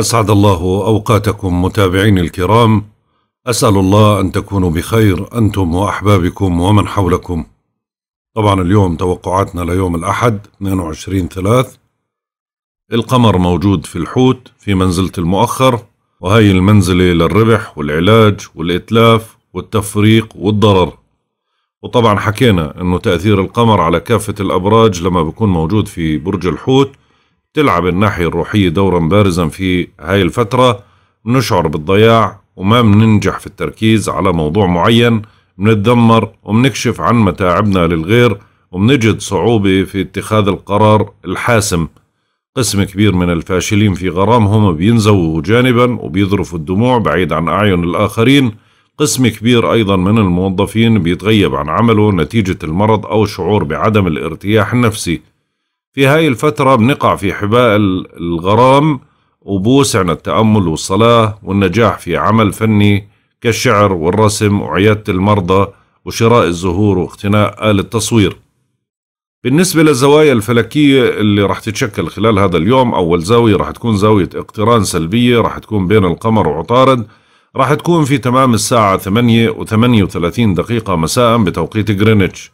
أسعد الله أوقاتكم متابعين الكرام أسأل الله أن تكونوا بخير أنتم وأحبابكم ومن حولكم طبعا اليوم توقعاتنا ليوم الأحد 22 ثلاث القمر موجود في الحوت في منزلة المؤخر وهي المنزلة للربح والعلاج والإتلاف والتفريق والضرر وطبعا حكينا أنه تأثير القمر على كافة الأبراج لما بيكون موجود في برج الحوت تلعب الناحية الروحية دورا بارزا في هاي الفترة بنشعر بالضياع وما بننجح في التركيز على موضوع معين بنتدمر وبنكشف عن متاعبنا للغير وبنجد صعوبة في اتخاذ القرار الحاسم قسم كبير من الفاشلين في غرامهم بينزووا جانبا وبيذرفوا الدموع بعيد عن أعين الآخرين قسم كبير أيضا من الموظفين بيتغيب عن عمله نتيجة المرض أو شعور بعدم الارتياح النفسي في هاي الفترة بنقع في حباء الغرام وبوسعنا عن التأمل والصلاة والنجاح في عمل فني كالشعر والرسم وعيادة المرضى وشراء الزهور واقتناء آلة تصوير بالنسبة للزوايا الفلكية اللي راح تتشكل خلال هذا اليوم أول زاوية راح تكون زاوية اقتران سلبية راح تكون بين القمر وعطارد راح تكون في تمام الساعة 8 و 38 دقيقة مساء بتوقيت غرينتش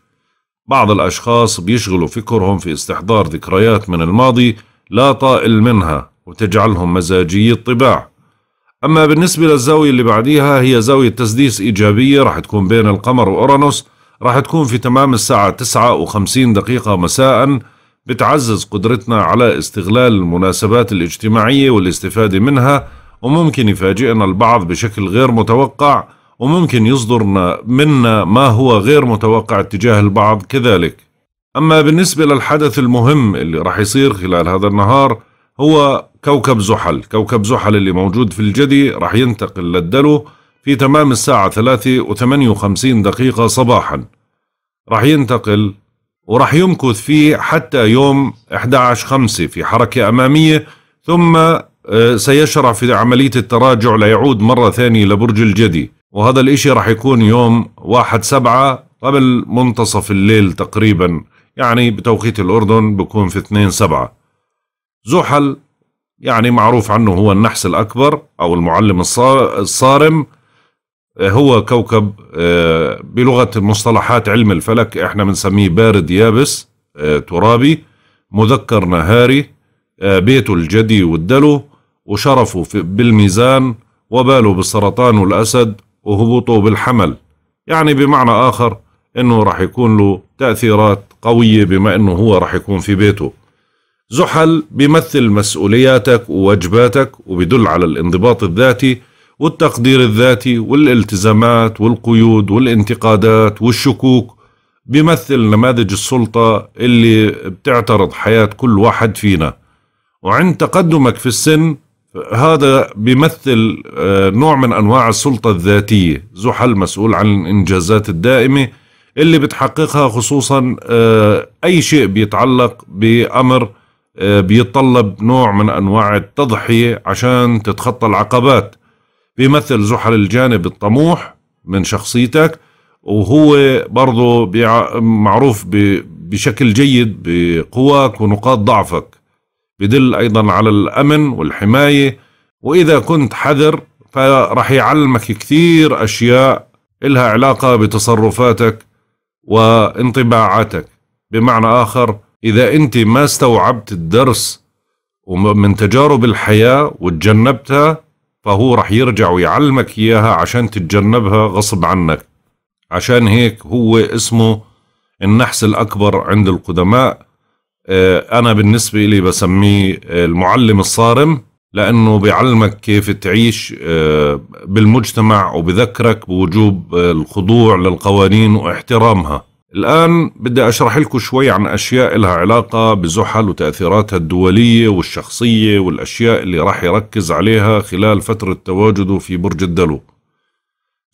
بعض الأشخاص بيشغلوا فكرهم في استحضار ذكريات من الماضي لا طائل منها وتجعلهم مزاجي الطباع أما بالنسبة للزاوية اللي بعديها هي زاوية تسديس إيجابية رح تكون بين القمر وأورانوس رح تكون في تمام الساعة تسعة وخمسين دقيقة مساء بتعزز قدرتنا على استغلال المناسبات الاجتماعية والاستفادة منها وممكن يفاجئنا البعض بشكل غير متوقع وممكن يصدر منا ما هو غير متوقع اتجاه البعض كذلك أما بالنسبة للحدث المهم اللي راح يصير خلال هذا النهار هو كوكب زحل كوكب زحل اللي موجود في الجدي راح ينتقل للدلو في تمام الساعة 3.58 دقيقة صباحا راح ينتقل وراح يمكث فيه حتى يوم 11 خمسة في حركة أمامية ثم آه، سيشرع في عملية التراجع ليعود مرة ثانية لبرج الجدي وهذا الاشي راح يكون يوم واحد سبعة قبل منتصف الليل تقريبا يعني بتوقيت الأردن بكون في اثنين سبعة زحل يعني معروف عنه هو النحس الأكبر أو المعلم الصارم آه، هو كوكب آه، بلغة مصطلحات علم الفلك احنا بنسميه بارد يابس آه، ترابي مذكر نهاري بيته الجدي والدلو وشرفه بالميزان وباله بالسرطان والأسد وهبوطه بالحمل يعني بمعنى آخر أنه راح يكون له تأثيرات قوية بما أنه هو راح يكون في بيته زحل بيمثل مسؤولياتك وواجباتك وبدل على الانضباط الذاتي والتقدير الذاتي والالتزامات والقيود والانتقادات والشكوك بيمثل نماذج السلطة اللي بتعترض حياة كل واحد فينا وعند تقدمك في السن هذا بيمثل آه، نوع من أنواع السلطة الذاتية زحل مسؤول عن الإنجازات الدائمة اللي بتحققها خصوصا آه، أي شيء بيتعلق بأمر آه، بيتطلب نوع من أنواع التضحية عشان تتخطى العقبات بيمثل زحل الجانب الطموح من شخصيتك وهو برضه معروف بشكل جيد بقواك ونقاط ضعفك بدل أيضا على الأمن والحماية وإذا كنت حذر فرح يعلمك كثير أشياء إلها علاقة بتصرفاتك وانطباعاتك بمعنى آخر إذا أنت ما استوعبت الدرس ومن تجارب الحياة وتجنبتها فهو رح يرجع ويعلمك إياها عشان تتجنبها غصب عنك عشان هيك هو اسمه النحس الأكبر عند القدماء آه، انا بالنسبه لي بسميه المعلم الصارم لانه بيعلمك كيف تعيش آه، بالمجتمع وبذكرك بوجوب الخضوع للقوانين واحترامها الان بدي اشرح لكم شوي عن اشياء لها علاقه بزحل وتاثيراتها الدوليه والشخصيه والاشياء اللي راح يركز عليها خلال فتره تواجده في برج الدلو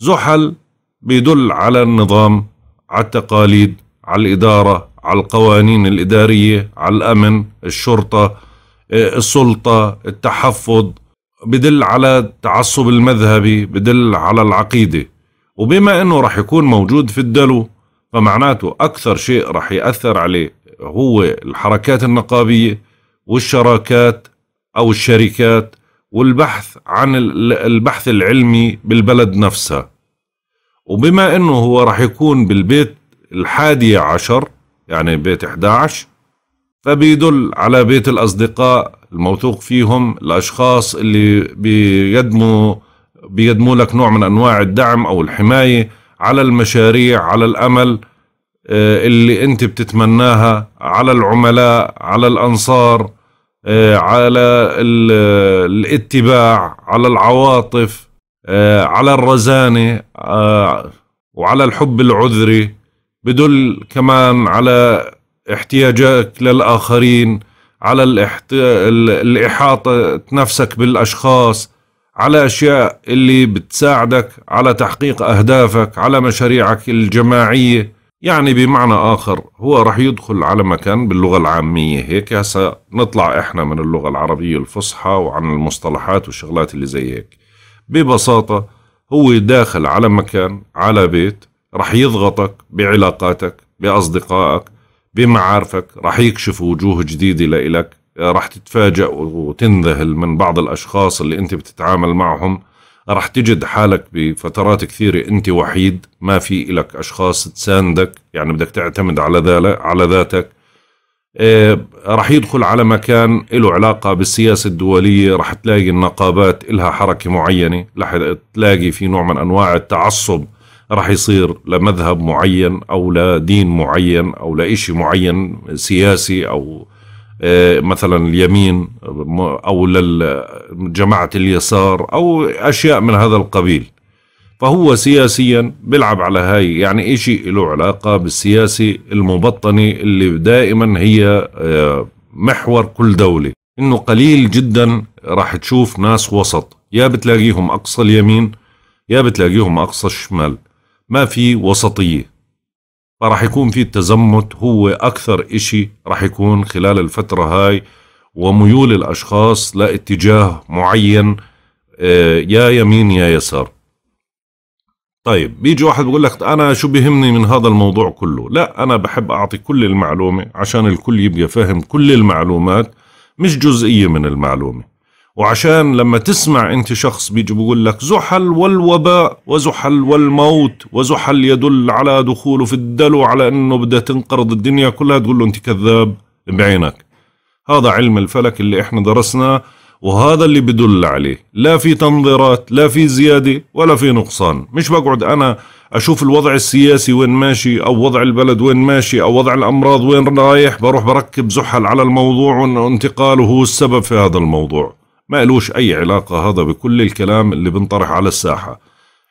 زحل بيدل على النظام على التقاليد على الاداره على القوانين الإدارية على الأمن الشرطة السلطة التحفظ بدل على التعصب المذهبي بدل على العقيدة وبما أنه رح يكون موجود في الدلو فمعناته أكثر شيء رح يأثر عليه هو الحركات النقابية والشراكات أو الشركات والبحث عن البحث العلمي بالبلد نفسها وبما أنه هو رح يكون بالبيت الحادي عشر يعني بيت 11 فبيدل على بيت الأصدقاء الموثوق فيهم الأشخاص اللي بيقدموا بيقدموا لك نوع من أنواع الدعم أو الحماية على المشاريع على الأمل آه، اللي أنت بتتمناها على العملاء على الأنصار آه، على الاتباع على العواطف آه، على الرزانة وعلى الحب العذري بدل كمان على احتياجك للآخرين على الاحت... الإحاطة نفسك بالأشخاص على أشياء اللي بتساعدك على تحقيق أهدافك على مشاريعك الجماعية يعني بمعنى آخر هو رح يدخل على مكان باللغة العامية هيك هسا نطلع إحنا من اللغة العربية الفصحى وعن المصطلحات والشغلات اللي زي هيك ببساطة هو داخل على مكان على بيت رح يضغطك بعلاقاتك بأصدقائك بمعارفك رح يكشف وجوه جديدة لإلك رح تتفاجأ وتنذهل من بعض الأشخاص اللي أنت بتتعامل معهم رح تجد حالك بفترات كثيرة أنت وحيد ما في إلك أشخاص تساندك يعني بدك تعتمد على ذلك على ذاتك آه، رح يدخل على مكان له علاقة بالسياسة الدولية رح تلاقي النقابات إلها حركة معينة رح تلاقي في نوع من أنواع التعصب راح يصير لمذهب معين او لدين معين او لإشي معين سياسي او آه، مثلا اليمين او لجماعه اليسار او اشياء من هذا القبيل فهو سياسيا بيلعب على هاي يعني إشي له علاقة بالسياسة المبطنة اللي دائما هي آه، محور كل دولة إنه قليل جدا راح تشوف ناس وسط يا بتلاقيهم أقصى اليمين يا بتلاقيهم أقصى الشمال ما في وسطية فراح يكون في التزمت هو أكثر إشي راح يكون خلال الفترة هاي وميول الأشخاص لاتجاه معين آه، يا يمين يا يسار طيب بيجي واحد بيقول لك أنا شو بيهمني من هذا الموضوع كله لا أنا بحب أعطي كل المعلومة عشان الكل يبقى فاهم كل المعلومات مش جزئية من المعلومة وعشان لما تسمع انت شخص بيجي بيقول لك زحل والوباء وزحل والموت وزحل يدل على دخوله في الدلو على انه بدها تنقرض الدنيا كلها تقول له انت كذاب بعينك هذا علم الفلك اللي احنا درسناه وهذا اللي بدل عليه لا في تنظيرات لا في زيادة ولا في نقصان مش بقعد أنا أشوف الوضع السياسي وين ماشي أو وضع البلد وين ماشي أو وضع الأمراض وين رايح بروح بركب زحل على الموضوع وانتقاله هو السبب في هذا الموضوع ما إلوش أي علاقة هذا بكل الكلام اللي بنطرح على الساحة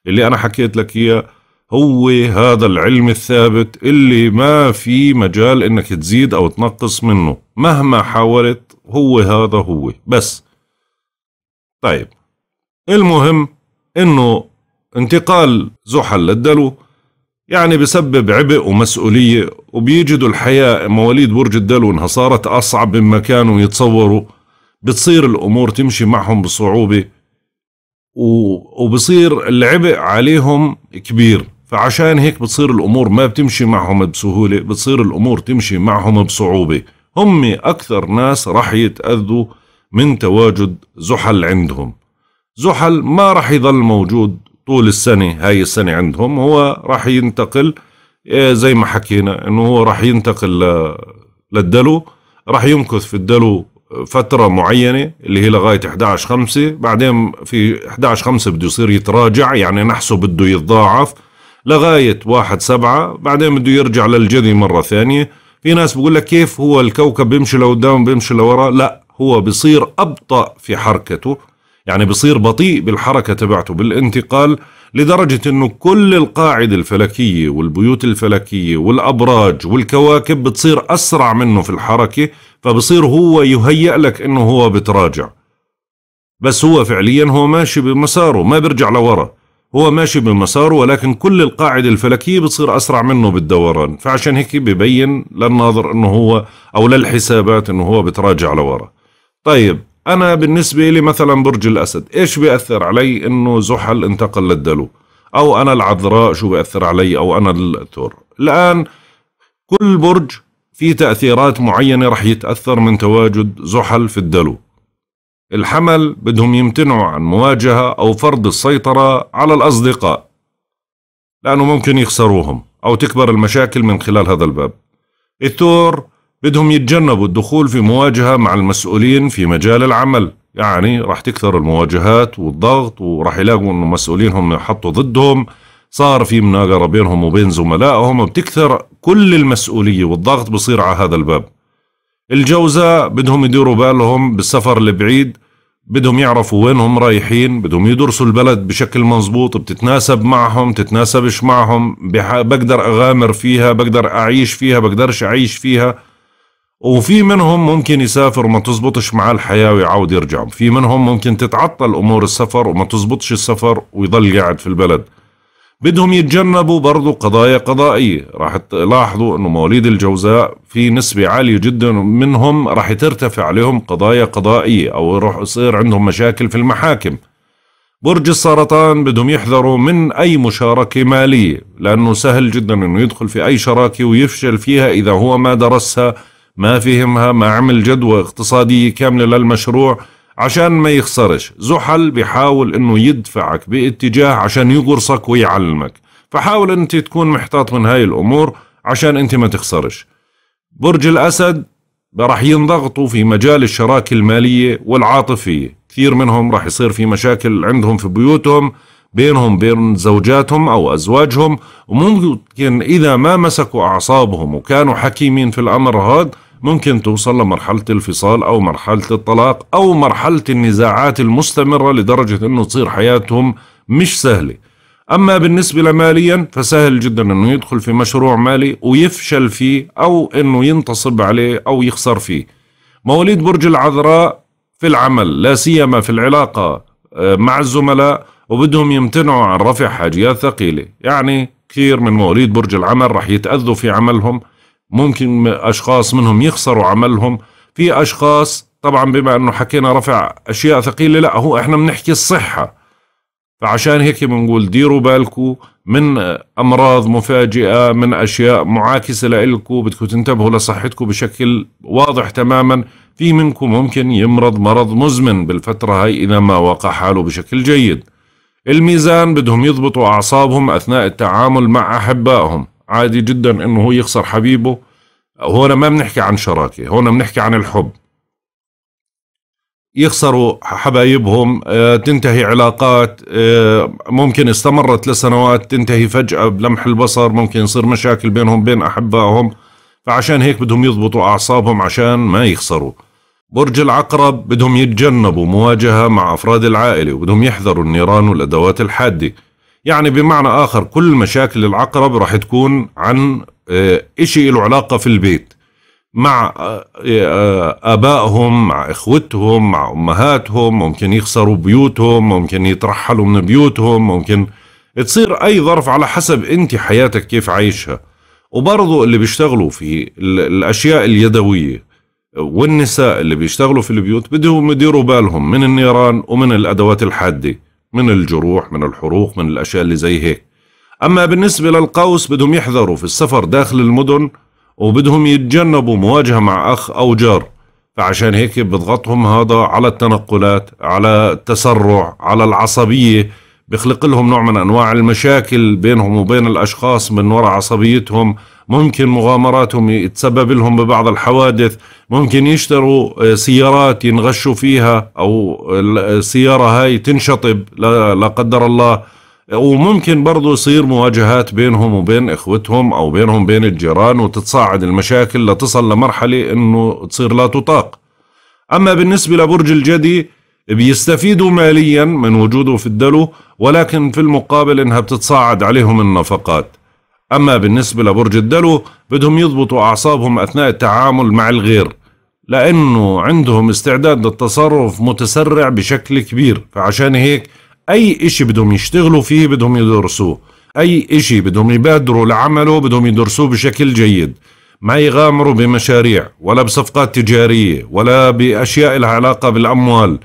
اللي أنا حكيت لك إياه هو هذا العلم الثابت اللي ما في مجال إنك تزيد أو تنقص منه مهما حاولت هو هذا هو بس طيب المهم إنه انتقال زحل للدلو يعني بسبب عبء ومسؤولية وبيجدوا الحياة مواليد برج الدلو انها صارت أصعب مما كانوا يتصوروا بتصير الامور تمشي معهم بصعوبه وبصير العبء عليهم كبير فعشان هيك بتصير الامور ما بتمشي معهم بسهوله بتصير الامور تمشي معهم بصعوبه هم اكثر ناس راح يتاذوا من تواجد زحل عندهم زحل ما راح يضل موجود طول السنه هاي السنه عندهم هو راح ينتقل إيه، زي ما حكينا انه هو راح ينتقل للدلو راح يمكث في الدلو فتره معينه اللي هي لغايه 11 5 بعدين في 11 5 بده يصير يتراجع يعني نحسه بده يتضاعف لغايه 1 7 بعدين بده يرجع للجدي مره ثانيه في ناس بقول لك كيف هو الكوكب بيمشي لقدام بيمشي لورا لا هو بصير ابطا في حركته يعني بصير بطيء بالحركة تبعته بالانتقال لدرجة انه كل القاعدة الفلكية والبيوت الفلكية والابراج والكواكب بتصير اسرع منه في الحركة فبصير هو يهيأ لك انه هو بتراجع بس هو فعليا هو ماشي بمساره ما بيرجع لورا هو ماشي بمساره ولكن كل القاعدة الفلكية بتصير أسرع منه بالدوران فعشان هيك ببين للناظر أنه هو أو للحسابات أنه هو بتراجع لورا طيب أنا بالنسبة لي مثلا برج الأسد إيش بيأثر علي إنه زحل انتقل للدلو أو أنا العذراء شو بيأثر علي أو أنا الثور الآن كل برج في تأثيرات معينة رح يتأثر من تواجد زحل في الدلو الحمل بدهم يمتنعوا عن مواجهة أو فرض السيطرة على الأصدقاء لأنه ممكن يخسروهم أو تكبر المشاكل من خلال هذا الباب الثور بدهم يتجنبوا الدخول في مواجهة مع المسؤولين في مجال العمل يعني راح تكثر المواجهات والضغط وراح يلاقوا انه مسؤولينهم يحطوا ضدهم صار في مناقره بينهم وبين زملائهم وبتكثر كل المسؤوليه والضغط بصير على هذا الباب الجوزاء بدهم يديروا بالهم بالسفر البعيد بدهم يعرفوا وين هم رايحين بدهم يدرسوا البلد بشكل مزبوط بتتناسب معهم تتناسبش معهم بقدر أغامر فيها بقدر أعيش فيها بقدرش أعيش فيها وفي منهم ممكن يسافر وما تزبطش معاه الحياة ويعود يرجع في منهم ممكن تتعطل أمور السفر وما تزبطش السفر ويضل قاعد في البلد بدهم يتجنبوا برضو قضايا قضائية راح تلاحظوا أنه مواليد الجوزاء في نسبة عالية جدا منهم راح ترتفع عليهم قضايا قضائية أو راح يصير عندهم مشاكل في المحاكم برج السرطان بدهم يحذروا من أي مشاركة مالية لأنه سهل جدا أنه يدخل في أي شراكة ويفشل فيها إذا هو ما درسها ما فهمها ما عمل جدوى اقتصادية كاملة للمشروع عشان ما يخسرش زحل بيحاول انه يدفعك باتجاه عشان يقرصك ويعلمك فحاول انت تكون محتاط من هاي الامور عشان انت ما تخسرش برج الاسد راح ينضغطوا في مجال الشراكة المالية والعاطفية كثير منهم راح يصير في مشاكل عندهم في بيوتهم بينهم بين زوجاتهم أو أزواجهم وممكن إذا ما مسكوا أعصابهم وكانوا حكيمين في الأمر هذا ممكن توصل لمرحلة الفصال أو مرحلة الطلاق أو مرحلة النزاعات المستمرة لدرجة أنه تصير حياتهم مش سهلة أما بالنسبة لماليا فسهل جدا أنه يدخل في مشروع مالي ويفشل فيه أو أنه ينتصب عليه أو يخسر فيه مواليد برج العذراء في العمل لا سيما في العلاقة آه، مع الزملاء وبدهم يمتنعوا عن رفع حاجيات ثقيلة يعني كثير من مواليد برج العمل رح يتأذوا في عملهم ممكن أشخاص منهم يخسروا عملهم في أشخاص طبعا بما أنه حكينا رفع أشياء ثقيلة لا هو إحنا بنحكي الصحة فعشان هيك بنقول ديروا بالكم من امراض مفاجئه من اشياء معاكسه لإلكم بدكم تنتبهوا لصحتكم بشكل واضح تماما في منكم ممكن يمرض مرض مزمن بالفتره هاي اذا ما وقع حاله بشكل جيد الميزان بدهم يضبطوا اعصابهم اثناء التعامل مع احبائهم عادي جدا انه هو يخسر حبيبه هون ما بنحكي عن شراكه هون بنحكي عن الحب يخسروا حبايبهم آه، تنتهي علاقات آه، ممكن استمرت لسنوات تنتهي فجأة بلمح البصر ممكن يصير مشاكل بينهم بين أحبائهم فعشان هيك بدهم يضبطوا أعصابهم عشان ما يخسروا برج العقرب بدهم يتجنبوا مواجهة مع أفراد العائلة وبدهم يحذروا النيران والأدوات الحادة يعني بمعنى آخر كل مشاكل العقرب راح تكون عن آه، إشي له علاقة في البيت مع آه، آه، ابائهم مع اخوتهم مع امهاتهم ممكن يخسروا بيوتهم ممكن يترحلوا من بيوتهم ممكن تصير اي ظرف على حسب انت حياتك كيف عايشها وبرضه اللي بيشتغلوا في الاشياء اليدويه والنساء اللي بيشتغلوا في البيوت بدهم يديروا بالهم من النيران ومن الادوات الحاده من الجروح من الحروق من الأشياء اللي زي هيك أما بالنسبة للقوس بدهم يحذروا في السفر داخل المدن وبدهم يتجنبوا مواجهة مع أخ أو جار فعشان هيك بضغطهم هذا على التنقلات على التسرع على العصبية بخلق لهم نوع من أنواع المشاكل بينهم وبين الأشخاص من وراء عصبيتهم ممكن مغامراتهم يتسبب لهم ببعض الحوادث ممكن يشتروا آه، سيارات ينغشوا فيها أو السيارة آه، هاي تنشطب لا قدر الله وممكن برضو يصير مواجهات بينهم وبين إخوتهم أو بينهم بين الجيران وتتصاعد المشاكل لتصل لمرحلة أنه تصير لا تطاق أما بالنسبة لبرج الجدي بيستفيدوا ماليا من وجوده في الدلو ولكن في المقابل انها بتتصاعد عليهم النفقات أما بالنسبة لبرج الدلو بدهم يضبطوا أعصابهم أثناء التعامل مع الغير لأنه عندهم استعداد للتصرف متسرع بشكل كبير فعشان هيك أي إشي بدهم يشتغلوا فيه بدهم يدرسوه أي إشي بدهم يبادروا لعمله بدهم يدرسوه بشكل جيد ما يغامروا بمشاريع ولا بصفقات تجارية ولا بأشياء لها علاقة بالأموال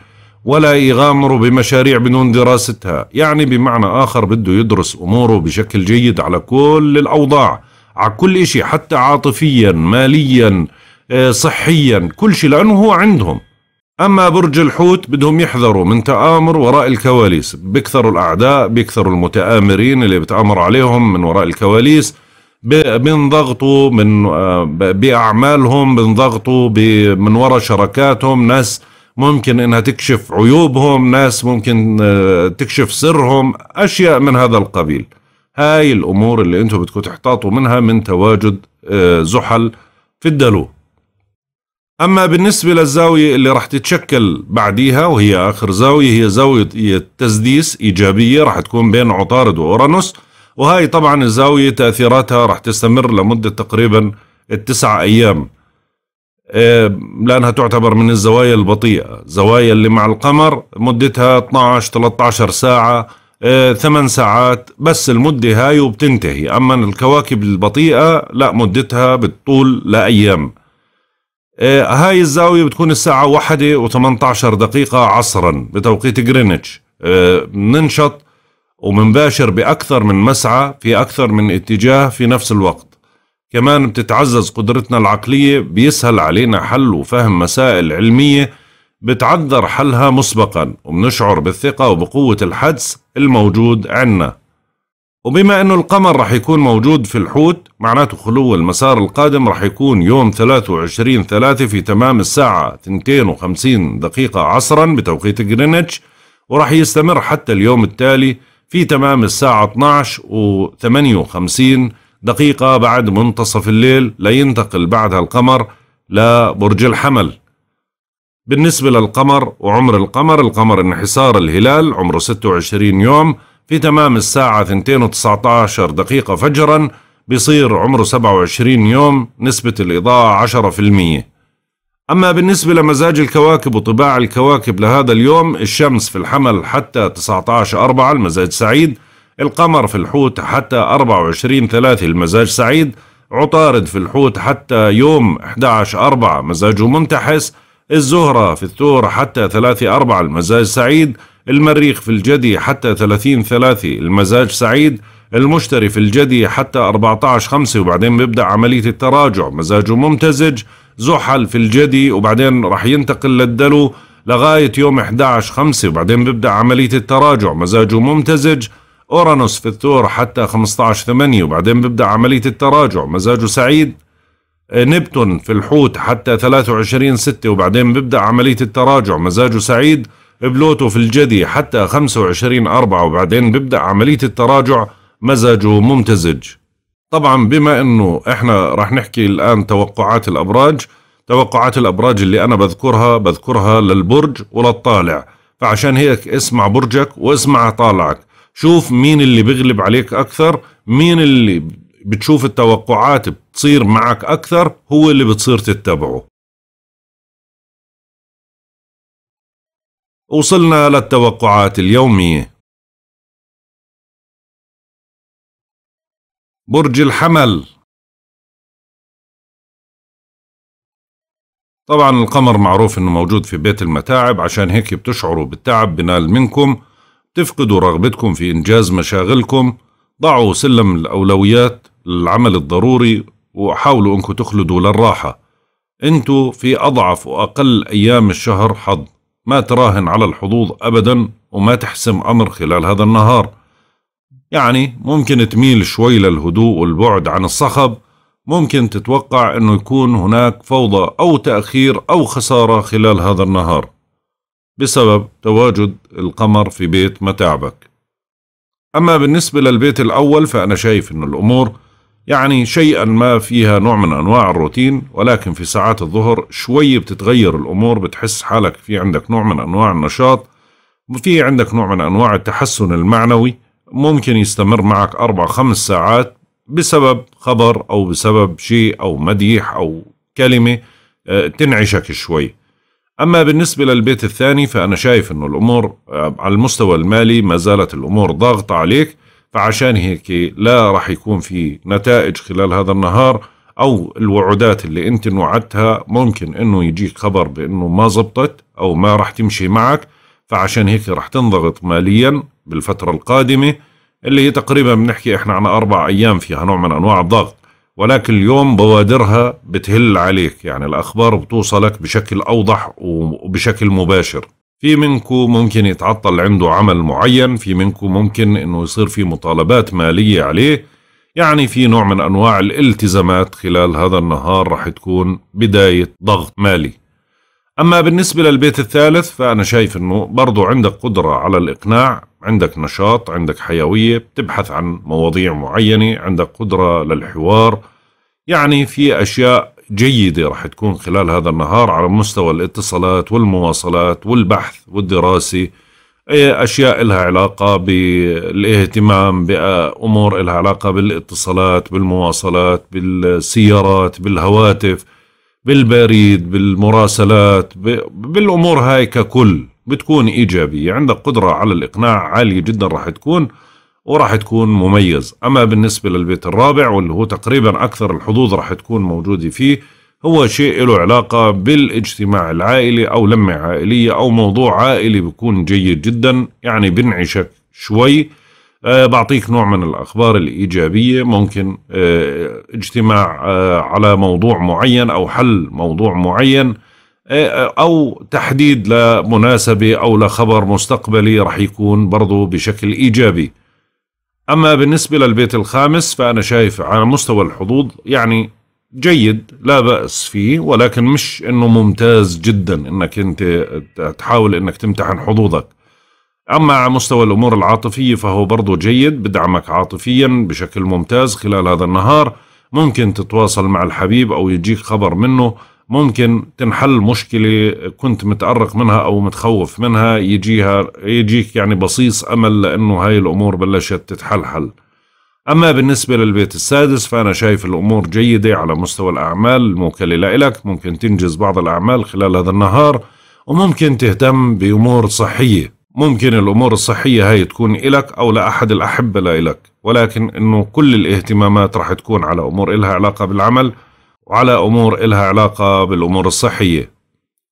ولا يغامروا بمشاريع بدون دراستها يعني بمعنى آخر بده يدرس أموره بشكل جيد على كل الأوضاع على كل إشي حتى عاطفيا ماليا آه، صحيا كل شيء لأنه هو عندهم أما برج الحوت بدهم يحذروا من تآمر وراء الكواليس بيكثروا الأعداء بيكثروا المتآمرين اللي بتآمر عليهم من وراء الكواليس بنضغطوا من آه، بأعمالهم بنضغطوا من وراء شركاتهم ناس ممكن انها تكشف عيوبهم ناس ممكن آه، تكشف سرهم اشياء من هذا القبيل هاي الامور اللي انتم بدكم تحتاطوا منها من تواجد آه، زحل في الدلو اما بالنسبه للزاويه اللي راح تتشكل بعديها وهي اخر زاويه هي زاويه تسديس ايجابيه راح تكون بين عطارد واورانوس وهي طبعا الزاويه تاثيراتها راح تستمر لمده تقريبا التسع ايام إيه، لأنها تعتبر من الزوايا البطيئة الزوايا اللي مع القمر مدتها 12-13 ساعة 8 إيه، ساعات بس المدة هاي وبتنتهي أما الكواكب البطيئة لا مدتها بالطول لأيام إيه، هاي الزاوية بتكون الساعة واحدة و18 دقيقة عصرا بتوقيت جرينتش بننشط ومنباشر بأكثر من مسعى في أكثر من اتجاه في نفس الوقت كمان بتتعزز قدرتنا العقلية بيسهل علينا حل وفهم مسائل علمية بتعذر حلها مسبقا وبنشعر بالثقة وبقوة الحدس الموجود عنا وبما أنه القمر رح يكون موجود في الحوت معناته خلو المسار القادم رح يكون يوم 23 3 في تمام الساعة 52 دقيقة عصرا بتوقيت جرينتش ورح يستمر حتى اليوم التالي في تمام الساعة 12 و 58 دقيقة بعد منتصف الليل لينتقل بعدها القمر لبرج الحمل بالنسبة للقمر وعمر القمر القمر انحسار الهلال عمره 26 يوم في تمام الساعة 219 دقيقة فجرا بيصير عمره 27 يوم نسبة الإضاءة 10% أما بالنسبة لمزاج الكواكب وطباع الكواكب لهذا اليوم الشمس في الحمل حتى 19 أربعة المزاج سعيد القمر في الحوت حتى 24 3 المزاج سعيد عطارد في الحوت حتى يوم 11 4 مزاجه منتحس الزهرة في الثور حتى 3 4 المزاج سعيد المريخ في الجدي حتى 30 3 المزاج سعيد المشتري في الجدي حتى 14 5 وبعدين بيبدأ عملية التراجع مزاجه ممتزج زحل في الجدي وبعدين راح ينتقل للدلو لغاية يوم 11 5 وبعدين بيبدأ عملية التراجع مزاجه ممتزج أورانوس في الثور حتى 15 8 وبعدين بيبدأ عملية التراجع مزاجه سعيد آه، نبتون في الحوت حتى 23 6 وبعدين بيبدأ عملية التراجع مزاجه سعيد بلوتو في الجدي حتى 25 4 وبعدين بيبدأ عملية التراجع مزاجه ممتزج طبعا بما انه احنا رح نحكي الان توقعات الابراج توقعات الابراج اللي انا بذكرها بذكرها للبرج وللطالع فعشان هيك اسمع برجك واسمع طالعك شوف مين اللي بيغلب عليك اكثر مين اللي بتشوف التوقعات بتصير معك اكثر هو اللي بتصير تتبعه وصلنا للتوقعات اليوميه برج الحمل طبعا القمر معروف انه موجود في بيت المتاعب عشان هيك بتشعروا بالتعب بنال منكم تفقدوا رغبتكم في إنجاز مشاغلكم ضعوا سلم الأولويات للعمل الضروري وحاولوا أنكم تخلدوا للراحة أنتوا في أضعف وأقل أيام الشهر حظ ما تراهن على الحظوظ أبدا وما تحسم أمر خلال هذا النهار يعني ممكن تميل شوي للهدوء والبعد عن الصخب ممكن تتوقع أنه يكون هناك فوضى أو تأخير أو خسارة خلال هذا النهار بسبب تواجد القمر في بيت متاعبك أما بالنسبة للبيت الأول فأنا شايف أن الأمور يعني شيئا ما فيها نوع من أنواع الروتين ولكن في ساعات الظهر شوي بتتغير الأمور بتحس حالك في عندك نوع من أنواع النشاط في عندك نوع من أنواع التحسن المعنوي ممكن يستمر معك أربع خمس ساعات بسبب خبر أو بسبب شيء أو مديح أو كلمة آه، تنعشك شوي أما بالنسبة للبيت الثاني فأنا شايف أنه الأمور آه، على المستوى المالي ما زالت الأمور ضاغطة عليك فعشان هيك لا راح يكون في نتائج خلال هذا النهار أو الوعودات اللي أنت وعدتها ممكن أنه يجيك خبر بأنه ما زبطت أو ما راح تمشي معك فعشان هيك راح تنضغط ماليا بالفترة القادمة اللي هي تقريبا بنحكي احنا عن أربع أيام فيها نوع من أنواع الضغط ولكن اليوم بوادرها بتهل عليك يعني الأخبار بتوصلك بشكل أوضح وبشكل مباشر في منكم ممكن يتعطل عنده عمل معين في منكم ممكن أنه يصير في مطالبات مالية عليه يعني في نوع من أنواع الالتزامات خلال هذا النهار رح تكون بداية ضغط مالي أما بالنسبة للبيت الثالث فأنا شايف أنه برضو عندك قدرة على الإقناع عندك نشاط عندك حيوية بتبحث عن مواضيع معينة عندك قدرة للحوار يعني في أشياء جيدة رح تكون خلال هذا النهار على مستوى الاتصالات والمواصلات والبحث والدراسة أشياء لها علاقة بالاهتمام بأمور لها علاقة بالاتصالات بالمواصلات بالسيارات بالهواتف بالبريد بالمراسلات بالامور هاي ككل بتكون ايجابيه عندك قدره على الاقناع عاليه جدا راح تكون وراح تكون مميز اما بالنسبه للبيت الرابع واللي هو تقريبا اكثر الحظوظ راح تكون موجوده فيه هو شيء له علاقة بالاجتماع العائلي أو لمة عائلية أو موضوع عائلي بيكون جيد جدا يعني بنعشك شوي آه، بعطيك نوع من الأخبار الإيجابية ممكن آه، اجتماع آه، على موضوع معين أو حل موضوع معين أو تحديد لمناسبة أو لخبر مستقبلي رح يكون برضو بشكل إيجابي أما بالنسبة للبيت الخامس فأنا شايف على مستوى الحظوظ يعني جيد لا بأس فيه ولكن مش أنه ممتاز جدا أنك أنت تحاول أنك تمتحن حظوظك أما على مستوى الأمور العاطفية فهو برضو جيد بدعمك عاطفيا بشكل ممتاز خلال هذا النهار ممكن تتواصل مع الحبيب أو يجيك خبر منه ممكن تنحل مشكلة كنت متأرق منها أو متخوف منها يجيها يجيك يعني بصيص أمل لأنه هاي الأمور بلشت تتحلحل أما بالنسبة للبيت السادس فأنا شايف الأمور جيدة على مستوى الأعمال الموكلة لك ممكن تنجز بعض الأعمال خلال هذا النهار وممكن تهتم بأمور صحية ممكن الأمور الصحية هاي تكون إلك أو لأحد الأحبة لإلك ولكن أنه كل الاهتمامات راح تكون على أمور إلها علاقة بالعمل وعلى أمور إلها علاقة بالأمور الصحية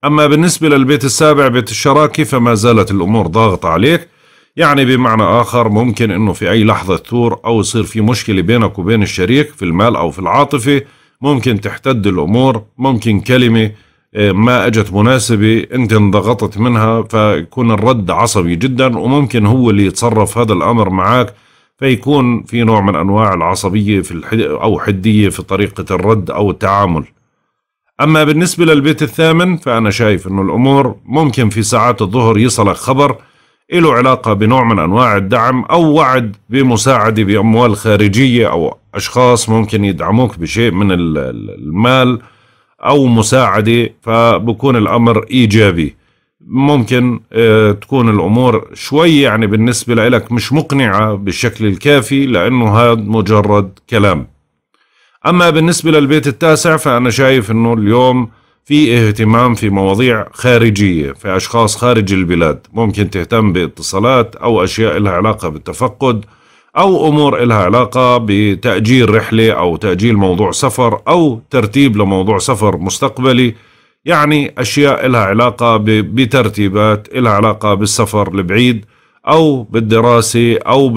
أما بالنسبة للبيت السابع بيت الشراكة فما زالت الأمور ضاغطة عليك يعني بمعنى آخر ممكن أنه في أي لحظة تثور أو يصير في مشكلة بينك وبين الشريك في المال أو في العاطفة ممكن تحتد الأمور ممكن كلمة ما اجت مناسبه انت انضغطت منها فيكون الرد عصبي جدا وممكن هو اللي يتصرف هذا الامر معك فيكون في نوع من انواع العصبيه في الحد او حديه في طريقه الرد او التعامل. اما بالنسبه للبيت الثامن فانا شايف انه الامور ممكن في ساعات الظهر يصلك خبر له علاقه بنوع من انواع الدعم او وعد بمساعده باموال خارجيه او اشخاص ممكن يدعموك بشيء من المال او مساعده فبكون الامر ايجابي ممكن آه، تكون الامور شوي يعني بالنسبه لك مش مقنعه بالشكل الكافي لانه هذا مجرد كلام اما بالنسبه للبيت التاسع فانا شايف انه اليوم في اهتمام في مواضيع خارجية في أشخاص خارج البلاد ممكن تهتم باتصالات أو أشياء لها علاقة بالتفقد أو أمور إلها علاقة بتأجيل رحلة أو تأجيل موضوع سفر أو ترتيب لموضوع سفر مستقبلي يعني أشياء إلها علاقة بترتيبات إلها علاقة بالسفر البعيد أو بالدراسة أو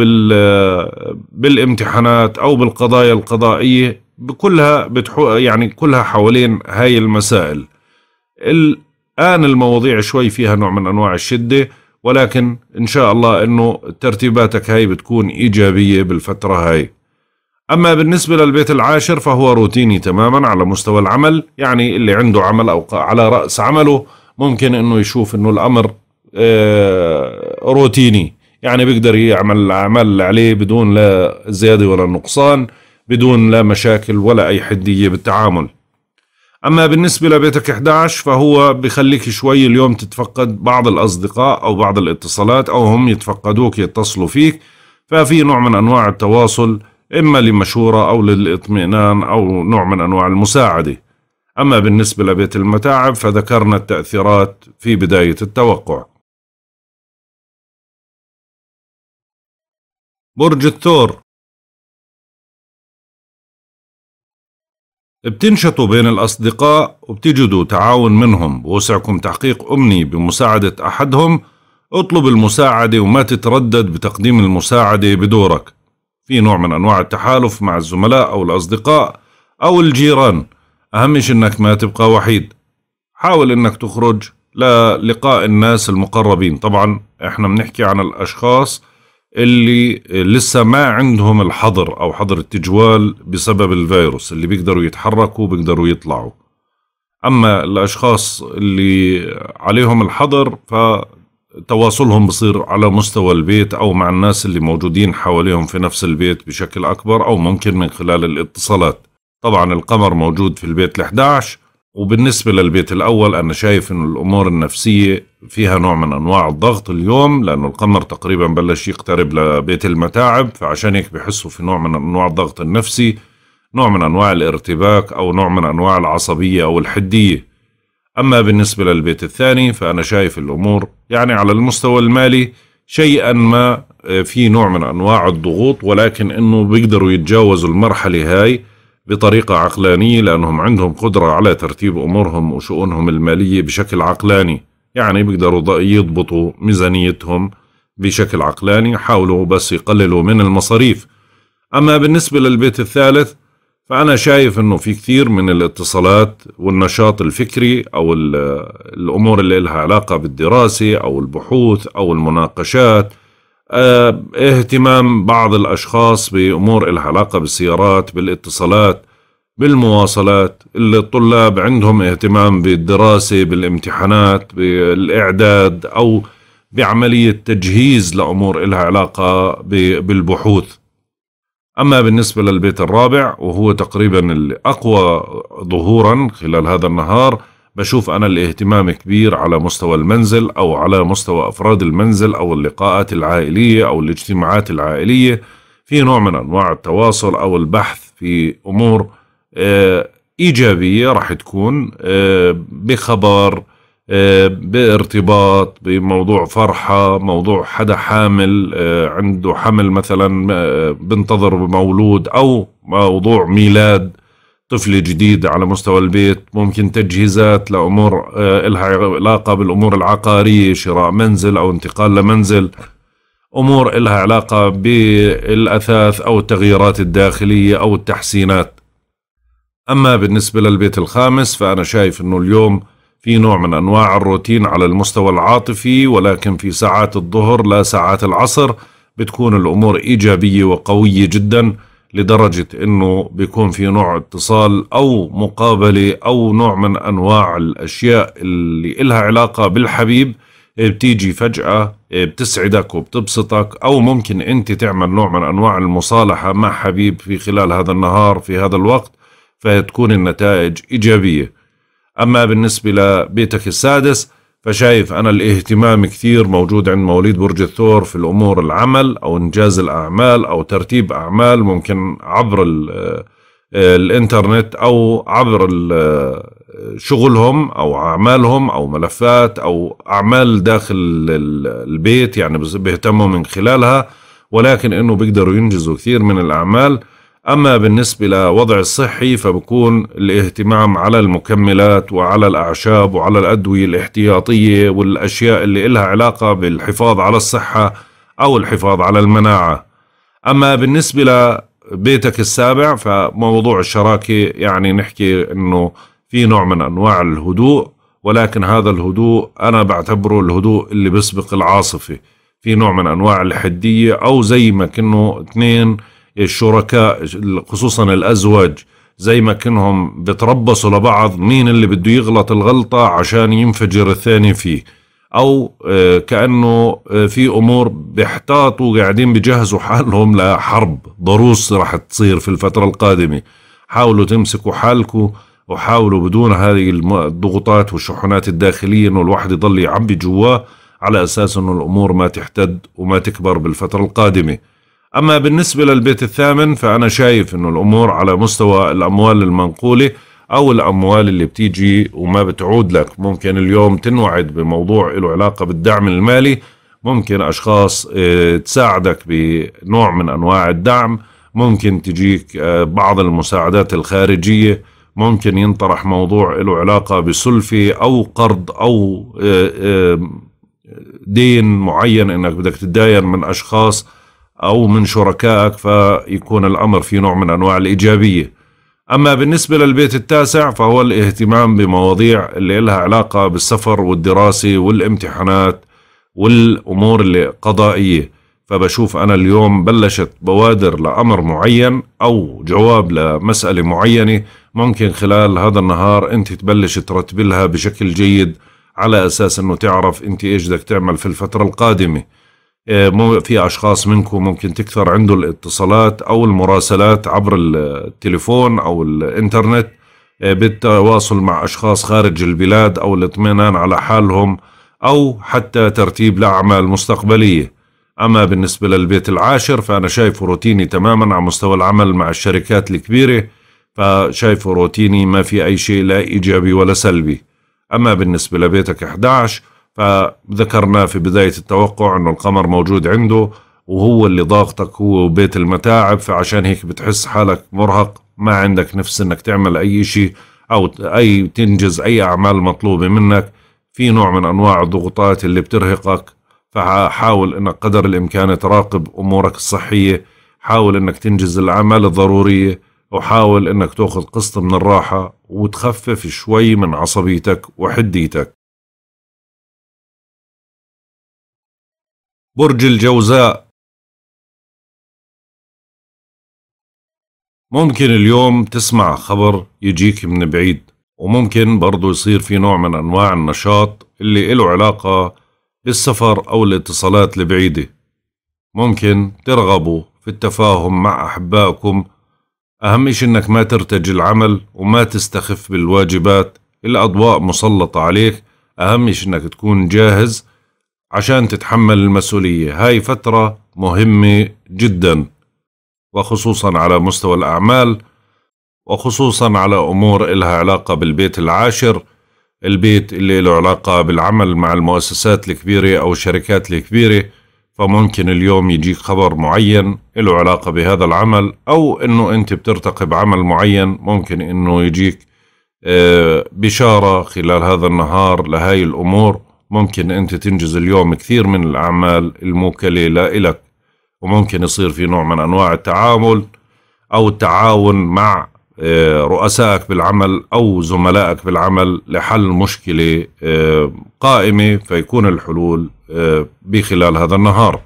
بالامتحانات أو بالقضايا القضائية كلها بتحو يعني كلها حوالين هاي المسائل الآن المواضيع شوي فيها نوع من أنواع الشدة ولكن إن شاء الله أنه ترتيباتك هاي بتكون إيجابية بالفترة هاي أما بالنسبة للبيت العاشر فهو روتيني تماما على مستوى العمل يعني اللي عنده عمل أو على رأس عمله ممكن أنه يشوف أنه الأمر آه، روتيني يعني بيقدر يعمل الأعمال اللي عليه بدون لا زيادة ولا نقصان بدون لا مشاكل ولا أي حدية بالتعامل أما بالنسبة لبيتك 11 فهو بخليك شوي اليوم تتفقد بعض الأصدقاء أو بعض الاتصالات أو هم يتفقدوك يتصلوا فيك ففي نوع من أنواع التواصل إما لمشورة أو للإطمئنان أو نوع من أنواع المساعدة أما بالنسبة لبيت المتاعب فذكرنا التأثيرات في بداية التوقع برج الثور بتنشطوا بين الأصدقاء وبتجدوا تعاون منهم بوسعكم تحقيق أمني بمساعدة أحدهم اطلب المساعدة وما تتردد بتقديم المساعدة بدورك في نوع من أنواع التحالف مع الزملاء أو الأصدقاء أو الجيران أهم شيء أنك ما تبقى وحيد حاول أنك تخرج للقاء الناس المقربين طبعا إحنا بنحكي عن الأشخاص اللي لسه ما عندهم الحظر او حظر التجوال بسبب الفيروس اللي بيقدروا يتحركوا بيقدروا يطلعوا اما الاشخاص اللي عليهم الحظر فتواصلهم بصير على مستوى البيت او مع الناس اللي موجودين حواليهم في نفس البيت بشكل اكبر او ممكن من خلال الاتصالات طبعا القمر موجود في البيت ال11 وبالنسبة للبيت الأول أنا شايف أن الأمور النفسية فيها نوع من أنواع الضغط اليوم لأنه القمر تقريبا بلش يقترب لبيت المتاعب فعشان هيك بحسوا في نوع من أنواع الضغط النفسي نوع من أنواع الارتباك أو نوع من أنواع العصبية أو الحدية أما بالنسبة للبيت الثاني فأنا شايف الأمور يعني على المستوى المالي شيئا ما آه، في نوع من أنواع الضغوط ولكن أنه بيقدروا يتجاوزوا المرحلة هاي بطريقة عقلانية لأنهم عندهم قدرة على ترتيب أمورهم وشؤونهم المالية بشكل عقلاني يعني بيقدروا يضبطوا ميزانيتهم بشكل عقلاني حاولوا بس يقللوا من المصاريف أما بالنسبة للبيت الثالث فأنا شايف أنه في كثير من الاتصالات والنشاط الفكري أو الأمور اللي لها علاقة بالدراسة أو البحوث أو المناقشات آه، اهتمام بعض الأشخاص بأمور العلاقة علاقة بالسيارات بالاتصالات بالمواصلات اللي الطلاب عندهم اهتمام بالدراسة بالامتحانات بالإعداد أو بعملية تجهيز لأمور لها علاقة بالبحوث أما بالنسبة للبيت الرابع وهو تقريبا الأقوى ظهورا خلال هذا النهار بشوف أنا الاهتمام كبير على مستوى المنزل أو على مستوى أفراد المنزل أو اللقاءات العائلية أو الاجتماعات العائلية في نوع من أنواع التواصل أو البحث في أمور آه، إيجابية راح تكون آه، بخبر آه، بارتباط بموضوع فرحة موضوع حدا حامل عنده حمل مثلا بنتظر مولود أو موضوع ميلاد طفل جديد على مستوى البيت ممكن تجهيزات لأمور آه، لها علاقة بالأمور العقارية شراء منزل أو انتقال لمنزل أمور لها علاقة بالأثاث أو التغييرات الداخلية أو التحسينات أما بالنسبة للبيت الخامس فأنا شايف أنه اليوم في نوع من أنواع الروتين على المستوى العاطفي ولكن في ساعات الظهر لا ساعات العصر بتكون الأمور إيجابية وقوية جداً لدرجة انه بيكون في نوع اتصال او مقابلة او نوع من انواع الاشياء اللي إلها علاقة بالحبيب بتيجي فجأة بتسعدك وبتبسطك أو ممكن أنت تعمل نوع من أنواع المصالحة مع حبيب في خلال هذا النهار في هذا الوقت فتكون النتائج إيجابية أما بالنسبة لبيتك السادس فشايف أنا الاهتمام كثير موجود عند مواليد برج الثور في الأمور العمل أو إنجاز الأعمال أو ترتيب أعمال ممكن عبر آه، الإنترنت أو عبر آه، شغلهم أو أعمالهم أو ملفات أو أعمال داخل البيت يعني بيهتموا من خلالها ولكن إنه بيقدروا ينجزوا كثير من الأعمال أما بالنسبة لوضع الصحي فبكون الاهتمام على المكملات وعلى الأعشاب وعلى الأدوية الاحتياطية والأشياء اللي إلها علاقة بالحفاظ على الصحة أو الحفاظ على المناعة أما بالنسبة لبيتك السابع فموضوع الشراكة يعني نحكي أنه في نوع من أنواع الهدوء ولكن هذا الهدوء أنا بعتبره الهدوء اللي بيسبق العاصفة في نوع من أنواع الحدية أو زي ما كنه اثنين الشركاء خصوصا الازواج زي ما كنهم بتربصوا لبعض مين اللي بده يغلط الغلطه عشان ينفجر الثاني فيه او آه، كانه آه، في امور بيحتاطوا قاعدين بجهزوا حالهم لحرب ضروس راح تصير في الفتره القادمه حاولوا تمسكوا حالكم وحاولوا بدون هذه الضغوطات والشحنات الداخليه انه الواحد يضل يعبي جواه على اساس انه الامور ما تحتد وما تكبر بالفتره القادمه أما بالنسبة للبيت الثامن فأنا شايف أنه الأمور على مستوى الأموال المنقولة أو الأموال اللي بتيجي وما بتعود لك ممكن اليوم تنوعد بموضوع له علاقة بالدعم المالي ممكن أشخاص آه، تساعدك بنوع من أنواع الدعم ممكن تجيك آه، بعض المساعدات الخارجية ممكن ينطرح موضوع له علاقة بسلفة أو قرض أو آه، دين معين أنك بدك تتداين من أشخاص أو من شركائك فيكون الأمر في نوع من أنواع الإيجابية أما بالنسبة للبيت التاسع فهو الاهتمام بمواضيع اللي لها علاقة بالسفر والدراسة والامتحانات والأمور القضائيه فبشوف أنا اليوم بلشت بوادر لأمر معين أو جواب لمسألة معينة ممكن خلال هذا النهار أنت تبلش ترتب لها بشكل جيد على أساس أنه تعرف أنت إيش بدك تعمل في الفترة القادمة آه، في اشخاص منكم ممكن تكثر عنده الاتصالات او المراسلات عبر التليفون او الانترنت آه، بالتواصل مع اشخاص خارج البلاد او الاطمئنان على حالهم او حتى ترتيب لاعمال مستقبليه اما بالنسبه للبيت العاشر فانا شايفه روتيني تماما على مستوى العمل مع الشركات الكبيره فشايفه روتيني ما في اي شيء لا ايجابي ولا سلبي اما بالنسبه لبيتك 11 فذكرنا في بداية التوقع أنه القمر موجود عنده وهو اللي ضاغطك هو وبيت المتاعب فعشان هيك بتحس حالك مرهق ما عندك نفس انك تعمل اي شيء او اي تنجز اي اعمال مطلوبه منك في نوع من انواع الضغوطات اللي بترهقك فحاول انك قدر الامكان تراقب امورك الصحيه حاول انك تنجز الاعمال الضروريه وحاول انك تاخذ قسط من الراحه وتخفف شوي من عصبيتك وحديتك برج الجوزاء ممكن اليوم تسمع خبر يجيك من بعيد وممكن برضو يصير في نوع من أنواع النشاط اللي له علاقة بالسفر أو الاتصالات البعيدة ممكن ترغبوا في التفاهم مع أحبائكم أهم شيء أنك ما ترتج العمل وما تستخف بالواجبات الأضواء مسلطة عليك أهم شيء أنك تكون جاهز عشان تتحمل المسؤولية هاي فترة مهمة جدا وخصوصا على مستوى الأعمال وخصوصا على أمور إلها علاقة بالبيت العاشر البيت اللي له علاقة بالعمل مع المؤسسات الكبيرة أو الشركات الكبيرة فممكن اليوم يجيك خبر معين له علاقة بهذا العمل أو أنه أنت بترتقي بعمل معين ممكن أنه يجيك آه، بشارة خلال هذا النهار لهاي الأمور ممكن أنت تنجز اليوم كثير من الأعمال الموكلة لإلك وممكن يصير في نوع من أنواع التعامل أو التعاون مع آه، رؤسائك بالعمل أو زملائك بالعمل لحل مشكلة آه، قائمة فيكون الحلول آه، بخلال هذا النهار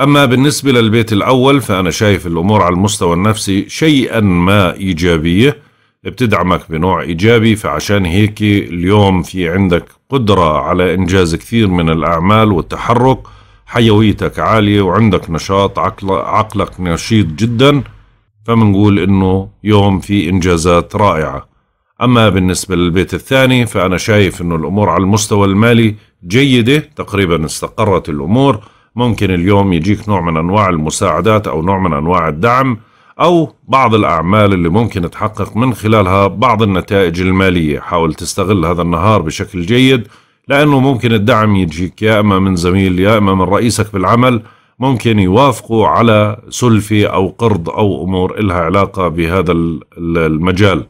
أما بالنسبة للبيت الأول فأنا شايف الأمور على المستوى النفسي شيئا ما إيجابية بتدعمك بنوع إيجابي فعشان هيك اليوم في عندك قدرة على إنجاز كثير من الأعمال والتحرك حيويتك عالية وعندك نشاط عقل عقلك نشيط جدا فمنقول إنه يوم في إنجازات رائعة أما بالنسبة للبيت الثاني فأنا شايف إنه الأمور على المستوى المالي جيدة تقريبا استقرت الأمور ممكن اليوم يجيك نوع من أنواع المساعدات أو نوع من أنواع الدعم أو بعض الأعمال اللي ممكن تحقق من خلالها بعض النتائج المالية حاول تستغل هذا النهار بشكل جيد لأنه ممكن الدعم يجيك يا إما من زميل يا إما من رئيسك بالعمل ممكن يوافقوا على سلفي أو قرض أو أمور إلها علاقة بهذا المجال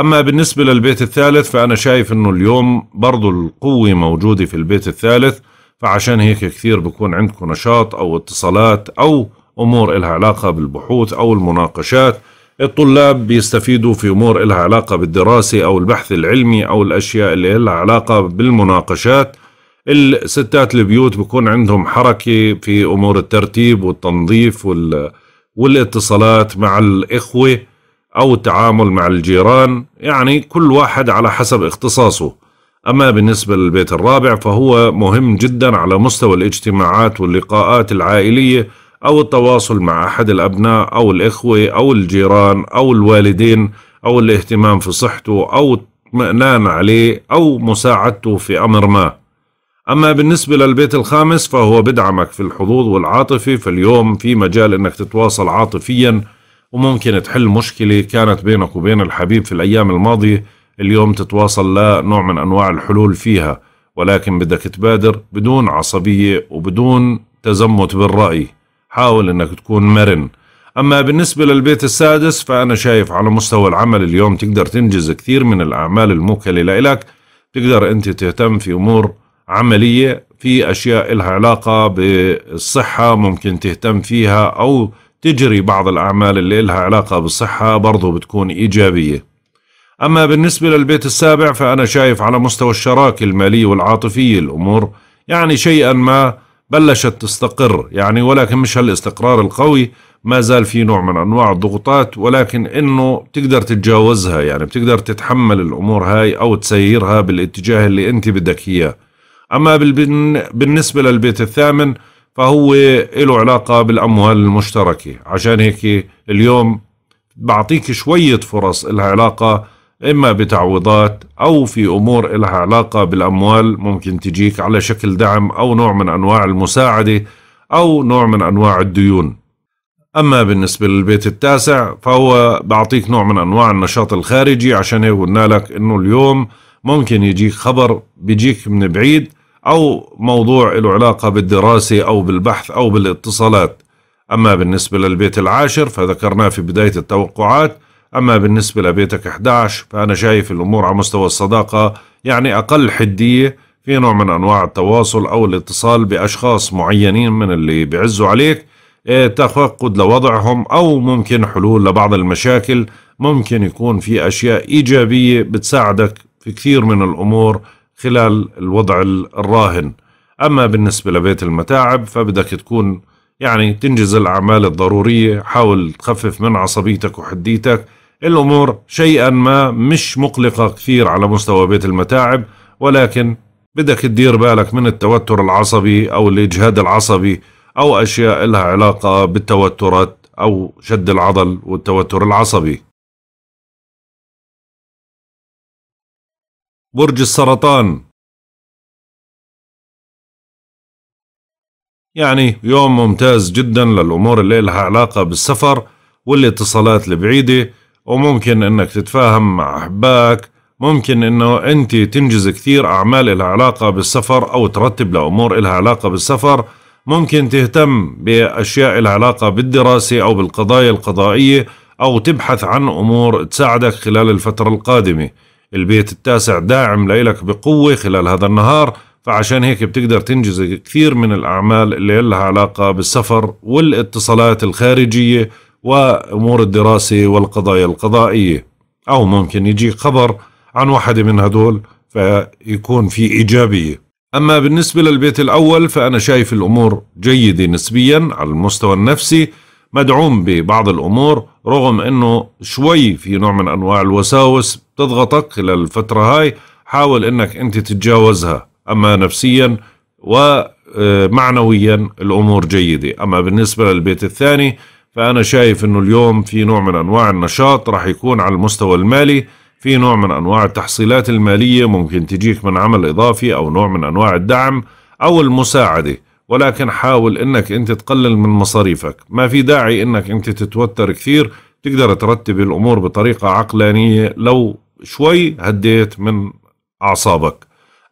أما بالنسبة للبيت الثالث فأنا شايف أنه اليوم برضو القوة موجودة في البيت الثالث فعشان هيك كثير بكون عندكم نشاط أو اتصالات أو أمور إلها علاقة بالبحوث أو المناقشات الطلاب بيستفيدوا في أمور إلها علاقة بالدراسة أو البحث العلمي أو الأشياء اللي إلها علاقة بالمناقشات الستات البيوت بكون عندهم حركة في أمور الترتيب والتنظيف وال... والاتصالات مع الإخوة أو التعامل مع الجيران يعني كل واحد على حسب اختصاصه أما بالنسبة للبيت الرابع فهو مهم جدا على مستوى الاجتماعات واللقاءات العائلية أو التواصل مع أحد الأبناء أو الإخوة أو الجيران أو الوالدين أو الاهتمام في صحته أو اطمئنان عليه أو مساعدته في أمر ما أما بالنسبة للبيت الخامس فهو بدعمك في الحظوظ والعاطفة فاليوم في مجال أنك تتواصل عاطفيا وممكن تحل مشكلة كانت بينك وبين الحبيب في الأيام الماضية اليوم تتواصل لنوع من أنواع الحلول فيها ولكن بدك تبادر بدون عصبية وبدون تزمت بالرأي حاول انك تكون مرن اما بالنسبة للبيت السادس فانا شايف على مستوى العمل اليوم تقدر تنجز كثير من الاعمال الموكلة لإلك تقدر انت تهتم في امور عملية في اشياء لها علاقة بالصحة ممكن تهتم فيها او تجري بعض الاعمال اللي لها علاقة بالصحة برضو بتكون ايجابية أما بالنسبة للبيت السابع فأنا شايف على مستوى الشراكة المالية والعاطفية الأمور يعني شيئا ما بلشت تستقر يعني ولكن مش هالاستقرار القوي ما زال في نوع من انواع الضغوطات ولكن انه بتقدر تتجاوزها يعني بتقدر تتحمل الامور هاي او تسيرها بالاتجاه اللي انت بدك اياه اما بالنسبه للبيت الثامن فهو له علاقه بالاموال المشتركه عشان هيك اليوم بعطيك شويه فرص لها علاقه إما بتعويضات أو في أمور إلها علاقة بالأموال ممكن تجيك على شكل دعم أو نوع من أنواع المساعدة أو نوع من أنواع الديون أما بالنسبة للبيت التاسع فهو بعطيك نوع من أنواع النشاط الخارجي عشان هيك قلنا لك إنه اليوم ممكن يجيك خبر بيجيك من بعيد أو موضوع له علاقة بالدراسة أو بالبحث أو بالاتصالات أما بالنسبة للبيت العاشر فذكرناه في بداية التوقعات أما بالنسبة لبيتك 11 فأنا شايف الأمور على مستوى الصداقة يعني أقل حدية في نوع من أنواع التواصل أو الاتصال بأشخاص معينين من اللي بيعزوا عليك إيه، تفقد لوضعهم أو ممكن حلول لبعض المشاكل ممكن يكون في أشياء إيجابية بتساعدك في كثير من الأمور خلال الوضع الراهن أما بالنسبة لبيت المتاعب فبدك تكون يعني تنجز الأعمال الضرورية حاول تخفف من عصبيتك وحديتك الأمور شيئا ما مش مقلقة كثير على مستوى بيت المتاعب ولكن بدك تدير بالك من التوتر العصبي أو الإجهاد العصبي أو أشياء لها علاقة بالتوترات أو شد العضل والتوتر العصبي برج السرطان يعني يوم ممتاز جدا للأمور اللي لها علاقة بالسفر والاتصالات البعيدة وممكن انك تتفاهم مع احبائك ممكن انه انت تنجز كثير اعمال لها علاقه بالسفر او ترتب لامور لها علاقه بالسفر ممكن تهتم باشياء لها علاقه بالدراسه او بالقضايا القضائيه او تبحث عن امور تساعدك خلال الفتره القادمه البيت التاسع داعم لإلك بقوه خلال هذا النهار فعشان هيك بتقدر تنجز كثير من الاعمال اللي لها علاقه بالسفر والاتصالات الخارجيه وأمور الدراسة والقضايا القضائية أو ممكن يجي خبر عن واحد من هدول فيكون في إيجابية أما بالنسبة للبيت الأول فأنا شايف الأمور جيدة نسبيا على المستوى النفسي مدعوم ببعض الأمور رغم أنه شوي في نوع من أنواع الوساوس بتضغطك خلال الفترة هاي حاول أنك أنت تتجاوزها أما نفسيا ومعنويا آه، الأمور جيدة أما بالنسبة للبيت الثاني فأنا شايف أنه اليوم في نوع من أنواع النشاط راح يكون على المستوى المالي في نوع من أنواع التحصيلات المالية ممكن تجيك من عمل إضافي أو نوع من أنواع الدعم أو المساعدة ولكن حاول أنك أنت تقلل من مصاريفك ما في داعي أنك أنت تتوتر كثير تقدر ترتب الأمور بطريقة عقلانية لو شوي هديت من أعصابك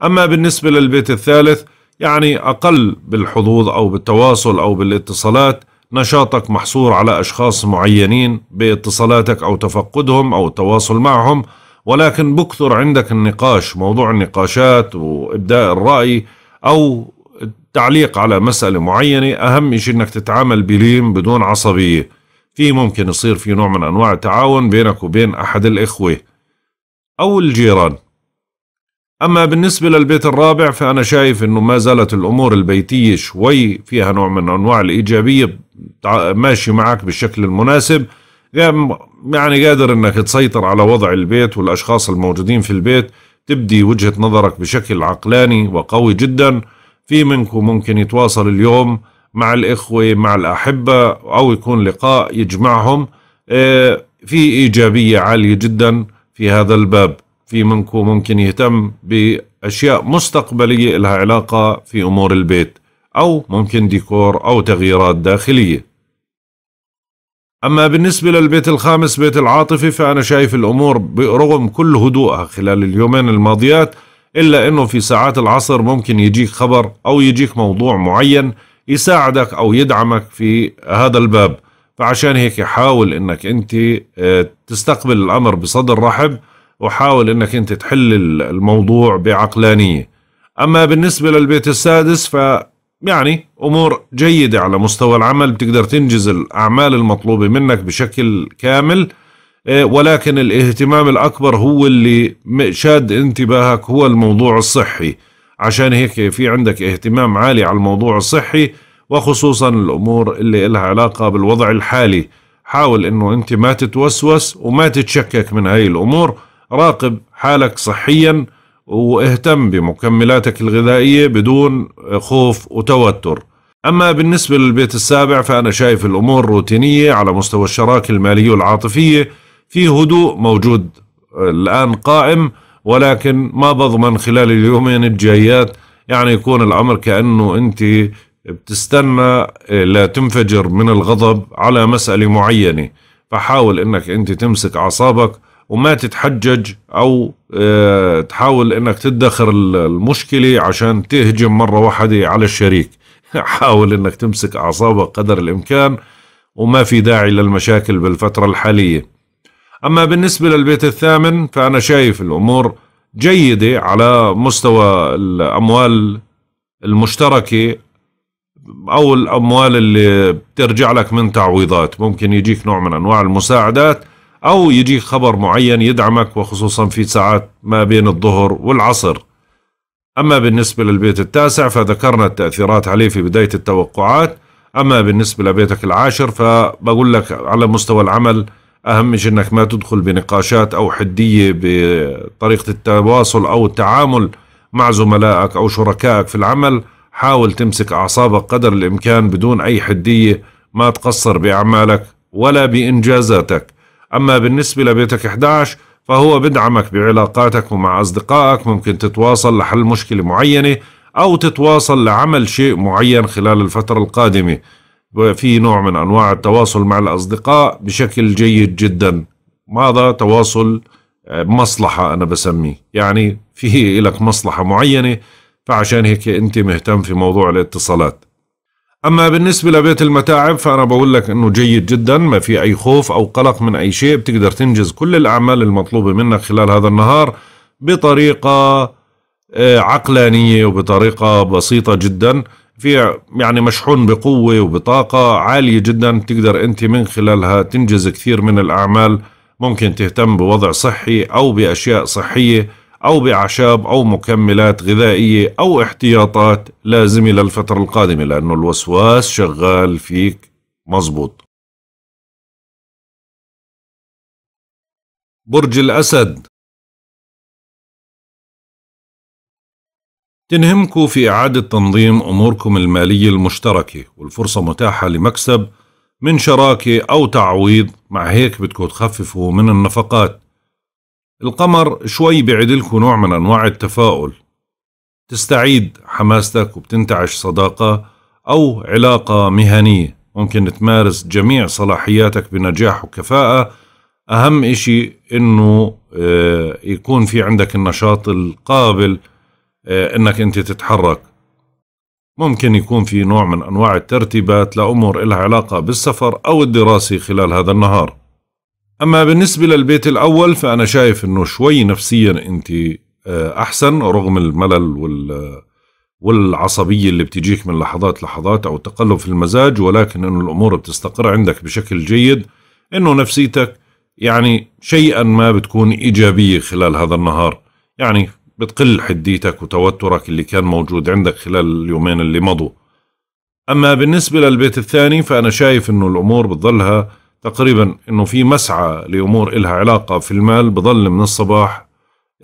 أما بالنسبة للبيت الثالث يعني أقل بالحظوظ أو بالتواصل أو بالاتصالات نشاطك محصور على أشخاص معينين باتصالاتك أو تفقدهم أو التواصل معهم ولكن بكثر عندك النقاش موضوع النقاشات وإبداء الرأي أو التعليق على مسألة معينة أهم شيء أنك تتعامل بليم بدون عصبية في ممكن يصير في نوع من أنواع التعاون بينك وبين أحد الإخوة أو الجيران أما بالنسبة للبيت الرابع فأنا شايف أنه ما زالت الأمور البيتية شوي فيها نوع من أنواع الإيجابية ماشي معك بالشكل المناسب يعني قادر أنك تسيطر على وضع البيت والأشخاص الموجودين في البيت تبدي وجهة نظرك بشكل عقلاني وقوي جدا في منكم ممكن يتواصل اليوم مع الإخوة مع الأحبة أو يكون لقاء يجمعهم آه، في إيجابية عالية جدا في هذا الباب في منكم ممكن يهتم بأشياء مستقبلية لها علاقة في أمور البيت أو ممكن ديكور أو تغييرات داخلية أما بالنسبة للبيت الخامس بيت العاطفة فأنا شايف الأمور برغم كل هدوءها خلال اليومين الماضيات إلا أنه في ساعات العصر ممكن يجيك خبر أو يجيك موضوع معين يساعدك أو يدعمك في هذا الباب فعشان هيك حاول أنك أنت آه، تستقبل الأمر بصدر رحب وحاول انك انت تحل الموضوع بعقلانيه اما بالنسبه للبيت السادس ف يعني امور جيده على مستوى العمل بتقدر تنجز الاعمال المطلوبه منك بشكل كامل إيه، ولكن الاهتمام الاكبر هو اللي شاد انتباهك هو الموضوع الصحي عشان هيك في عندك اهتمام عالي على الموضوع الصحي وخصوصا الامور اللي لها علاقه بالوضع الحالي حاول انه انت ما تتوسوس وما تتشكك من هاي الامور راقب حالك صحيا واهتم بمكملاتك الغذائية بدون خوف وتوتر أما بالنسبة للبيت السابع فأنا شايف الأمور روتينية على مستوى الشراكة المالية والعاطفية في هدوء موجود الآن قائم ولكن ما بضمن خلال اليومين الجايات يعني يكون الأمر كأنه أنت بتستنى لا تنفجر من الغضب على مسألة معينة فحاول أنك أنت تمسك أعصابك وما تتحجج او آه، تحاول انك تدخر المشكله عشان تهجم مره واحده على الشريك حاول انك تمسك اعصابك قدر الامكان وما في داعي للمشاكل بالفتره الحاليه اما بالنسبه للبيت الثامن فانا شايف الامور جيده على مستوى الاموال المشتركه او الاموال اللي بترجع لك من تعويضات ممكن يجيك نوع من انواع المساعدات أو يجيك خبر معين يدعمك وخصوصا في ساعات ما بين الظهر والعصر أما بالنسبة للبيت التاسع فذكرنا التأثيرات عليه في بداية التوقعات أما بالنسبة لبيتك العاشر فبقول لك على مستوى العمل أهم شيء أنك ما تدخل بنقاشات أو حدية بطريقة التواصل أو التعامل مع زملائك أو شركائك في العمل حاول تمسك أعصابك قدر الإمكان بدون أي حدية ما تقصر بأعمالك ولا بإنجازاتك أما بالنسبة لبيتك 11 فهو بدعمك بعلاقاتك ومع أصدقائك ممكن تتواصل لحل مشكلة معينة أو تتواصل لعمل شيء معين خلال الفترة القادمة في نوع من أنواع التواصل مع الأصدقاء بشكل جيد جدا هذا تواصل آه، مصلحة أنا بسميه يعني في لك مصلحة معينة فعشان هيك أنت مهتم في موضوع الاتصالات اما بالنسبه لبيت المتاعب فانا بقول لك انه جيد جدا ما في اي خوف او قلق من اي شيء بتقدر تنجز كل الاعمال المطلوبه منك خلال هذا النهار بطريقه آه، عقلانيه وبطريقه بسيطه جدا في يعني مشحون بقوه وبطاقه عاليه جدا تقدر انت من خلالها تنجز كثير من الاعمال ممكن تهتم بوضع صحي او باشياء صحيه أو بأعشاب أو مكملات غذائية أو احتياطات لازمة للفترة القادمة لأنه الوسواس شغال فيك مزبوط برج الأسد تنهمكم في إعادة تنظيم أموركم المالية المشتركة والفرصة متاحة لمكسب من شراكة أو تعويض مع هيك بدكم تخففوا من النفقات القمر شوي لكم نوع من أنواع التفاؤل تستعيد حماستك وبتنتعش صداقة أو علاقة مهنية ممكن تمارس جميع صلاحياتك بنجاح وكفاءة أهم إشي إنه آه، يكون في عندك النشاط القابل آه، إنك أنت تتحرك ممكن يكون في نوع من أنواع الترتيبات لأمور إلها علاقة بالسفر أو الدراسة خلال هذا النهار أما بالنسبة للبيت الأول فأنا شايف أنه شوي نفسيا أنت آه، أحسن رغم الملل وال والعصبية اللي بتجيك من لحظات لحظات أو تقلب في المزاج ولكن أنه الأمور بتستقر عندك بشكل جيد أنه نفسيتك يعني شيئا ما بتكون إيجابية خلال هذا النهار يعني بتقل حديتك وتوترك اللي كان موجود عندك خلال اليومين اللي مضوا أما بالنسبة للبيت الثاني فأنا شايف أنه الأمور بتظلها تقريبا انه في مسعى لامور إلها علاقه في المال بظل من الصباح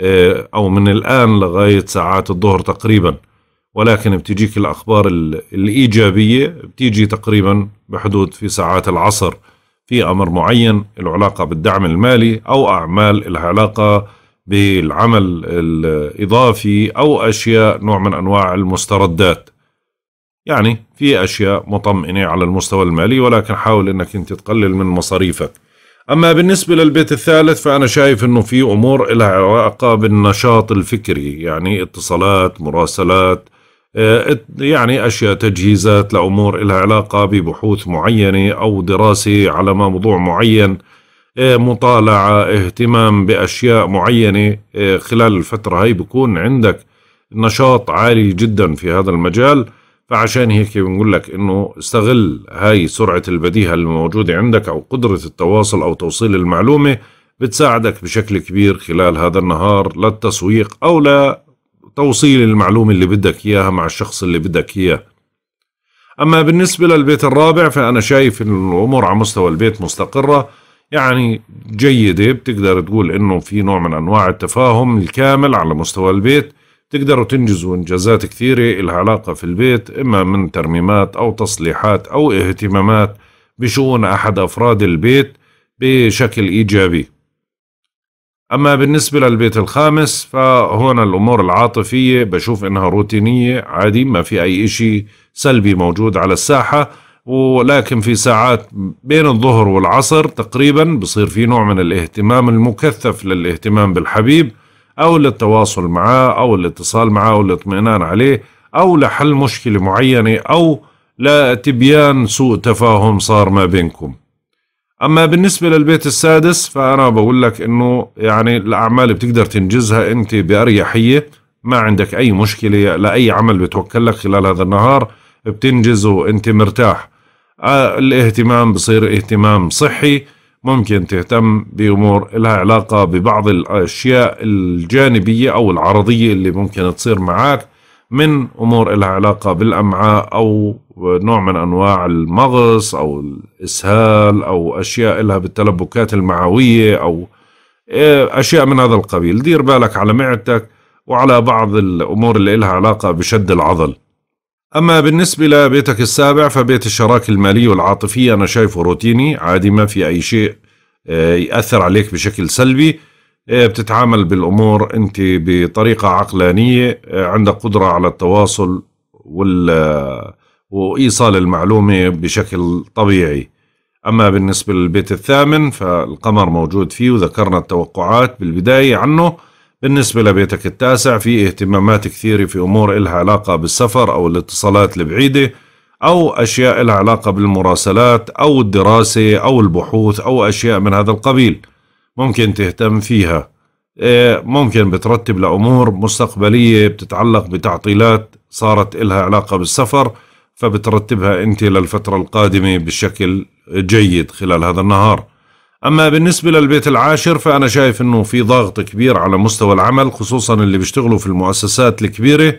آه، او من الان لغايه ساعات الظهر تقريبا ولكن بتجيك الاخبار الايجابيه بتيجي تقريبا بحدود في ساعات العصر في امر معين له علاقه بالدعم المالي او اعمال لها علاقه بالعمل الاضافي او اشياء نوع من انواع المستردات يعني في أشياء مطمئنة على المستوى المالي ولكن حاول أنك أنت تقلل من مصاريفك أما بالنسبة للبيت الثالث فأنا شايف أنه في أمور لها علاقة بالنشاط الفكري يعني اتصالات مراسلات آه، يعني أشياء تجهيزات لأمور لها علاقة ببحوث معينة أو دراسة على موضوع معين آه، مطالعة اهتمام بأشياء معينة آه، خلال الفترة هاي بكون عندك نشاط عالي جدا في هذا المجال فعشان هيك بنقول لك انه استغل هاي سرعه البديهه الموجوده عندك او قدره التواصل او توصيل المعلومه بتساعدك بشكل كبير خلال هذا النهار للتسويق او لتوصيل المعلومه اللي بدك اياها مع الشخص اللي بدك اياه. اما بالنسبه للبيت الرابع فانا شايف ان الامور على مستوى البيت مستقره يعني جيده بتقدر تقول انه في نوع من انواع التفاهم الكامل على مستوى البيت تقدروا تنجزوا إنجازات كثيرة إلها علاقة في البيت إما من ترميمات أو تصليحات أو اهتمامات بشؤون أحد أفراد البيت بشكل إيجابي أما بالنسبة للبيت الخامس فهنا الأمور العاطفية بشوف إنها روتينية عادي ما في أي إشي سلبي موجود على الساحة ولكن في ساعات بين الظهر والعصر تقريبا بصير في نوع من الاهتمام المكثف للاهتمام بالحبيب أو للتواصل معاه أو الاتصال معاه أو الاطمئنان عليه أو لحل مشكلة معينة أو لتبيان سوء تفاهم صار ما بينكم أما بالنسبة للبيت السادس فأنا بقول لك أنه يعني الأعمال بتقدر تنجزها أنت بأريحية ما عندك أي مشكلة لأي عمل بتوكل لك خلال هذا النهار بتنجزه أنت مرتاح آه، الاهتمام بصير اهتمام صحي ممكن تهتم بأمور لها علاقة ببعض الأشياء الجانبية أو العرضية اللي ممكن تصير معك من أمور لها علاقة بالأمعاء أو نوع من أنواع المغص أو الإسهال أو أشياء لها بالتلبكات المعوية أو آه، أشياء من هذا القبيل دير بالك على معدتك وعلى بعض الأمور اللي لها علاقة بشد العضل أما بالنسبة لبيتك السابع فبيت الشراكة المالية والعاطفية أنا شايفه روتيني عادي ما في أي شيء آه، يأثر عليك بشكل سلبي آه، بتتعامل بالأمور أنت بطريقة عقلانية آه، عندك قدرة على التواصل وال وإيصال المعلومة بشكل طبيعي أما بالنسبة للبيت الثامن فالقمر موجود فيه وذكرنا التوقعات بالبداية عنه بالنسبة لبيتك التاسع في اهتمامات كثيرة في أمور إلها علاقة بالسفر أو الاتصالات البعيدة أو أشياء إلها علاقة بالمراسلات أو الدراسة أو البحوث أو أشياء من هذا القبيل ممكن تهتم فيها إيه، ممكن بترتب لأمور مستقبلية بتتعلق بتعطيلات صارت إلها علاقة بالسفر فبترتبها أنت للفترة القادمة بشكل جيد خلال هذا النهار أما بالنسبة للبيت العاشر فأنا شايف أنه في ضغط كبير على مستوى العمل خصوصا اللي بيشتغلوا في المؤسسات الكبيرة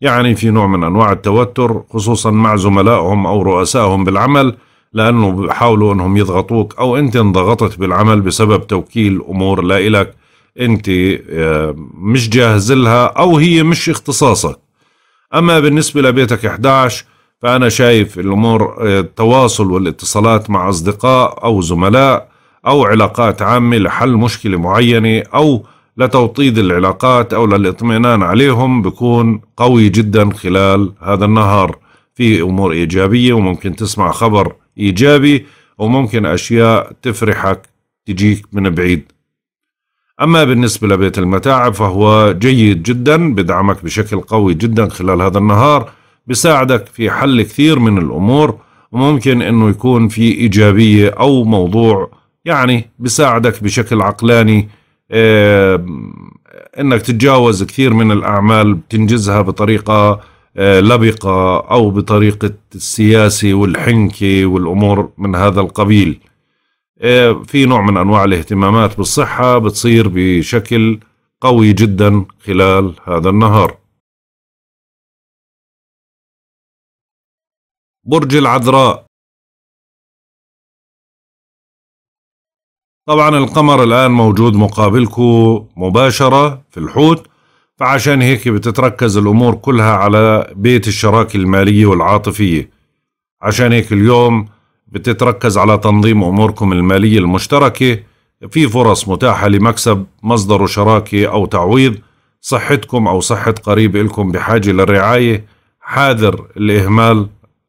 يعني في نوع من أنواع التوتر خصوصا مع زملائهم أو رؤسائهم بالعمل لأنه بحاولوا أنهم يضغطوك أو أنت انضغطت بالعمل بسبب توكيل أمور لا إلك أنت آه، مش جاهز لها أو هي مش اختصاصك أما بالنسبة لبيتك 11 فأنا شايف الأمور آه، التواصل والاتصالات مع أصدقاء أو زملاء أو علاقات عامة لحل مشكلة معينة أو لتوطيد العلاقات أو للإطمئنان عليهم بكون قوي جدا خلال هذا النهار في أمور إيجابية وممكن تسمع خبر إيجابي وممكن أشياء تفرحك تجيك من بعيد أما بالنسبة لبيت المتاعب فهو جيد جدا بدعمك بشكل قوي جدا خلال هذا النهار بساعدك في حل كثير من الأمور وممكن أنه يكون في إيجابية أو موضوع يعني بساعدك بشكل عقلاني انك تتجاوز كثير من الاعمال بتنجزها بطريقه آه، لبقه او بطريقه السياسه والحنكه والامور من هذا القبيل. آه، في نوع من انواع الاهتمامات بالصحه بتصير بشكل قوي جدا خلال هذا النهار. برج العذراء طبعا القمر الآن موجود مقابلكم مباشرة في الحوت فعشان هيك بتتركز الأمور كلها على بيت الشراكة المالية والعاطفية عشان هيك اليوم بتتركز على تنظيم أموركم المالية المشتركة في فرص متاحة لمكسب مصدر شراكة أو تعويض صحتكم أو صحة قريب إلكم بحاجة للرعاية حاذر الإهمال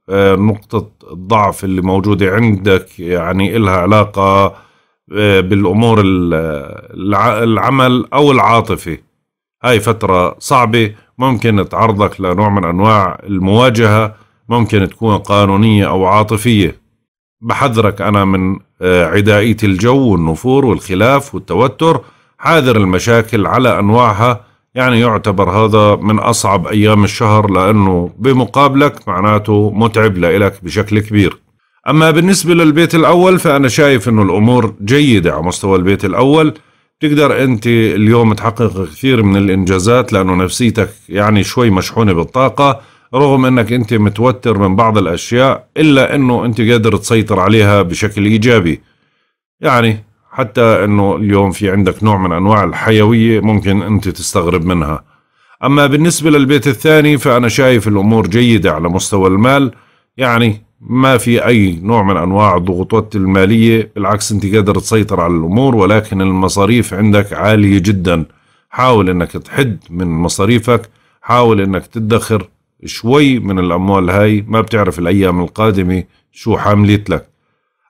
آه، نقطة الضعف اللي موجودة عندك يعني إلها علاقة آه، بالامور العمل او العاطفه هاي فتره صعبه ممكن تعرضك لنوع من انواع المواجهه ممكن تكون قانونيه او عاطفيه بحذرك انا من آه، عدائيه الجو والنفور والخلاف والتوتر حاذر المشاكل على انواعها يعني يعتبر هذا من اصعب ايام الشهر لانه بمقابلك معناته متعب لإلك بشكل كبير أما بالنسبة للبيت الأول فأنا شايف أنه الأمور جيدة على مستوى البيت الأول تقدر أنت اليوم تحقق كثير من الإنجازات لأنه نفسيتك يعني شوي مشحونة بالطاقة رغم أنك أنت متوتر من بعض الأشياء إلا أنه أنت قادر تسيطر عليها بشكل إيجابي يعني حتى أنه اليوم في عندك نوع من أنواع الحيوية ممكن أنت تستغرب منها أما بالنسبة للبيت الثاني فأنا شايف الأمور جيدة على مستوى المال يعني ما في أي نوع من أنواع الضغوطات المالية بالعكس أنت قادر تسيطر على الأمور ولكن المصاريف عندك عالية جدا حاول أنك تحد من مصاريفك حاول أنك تدخر شوي من الأموال هاي ما بتعرف الأيام القادمة شو حاملت لك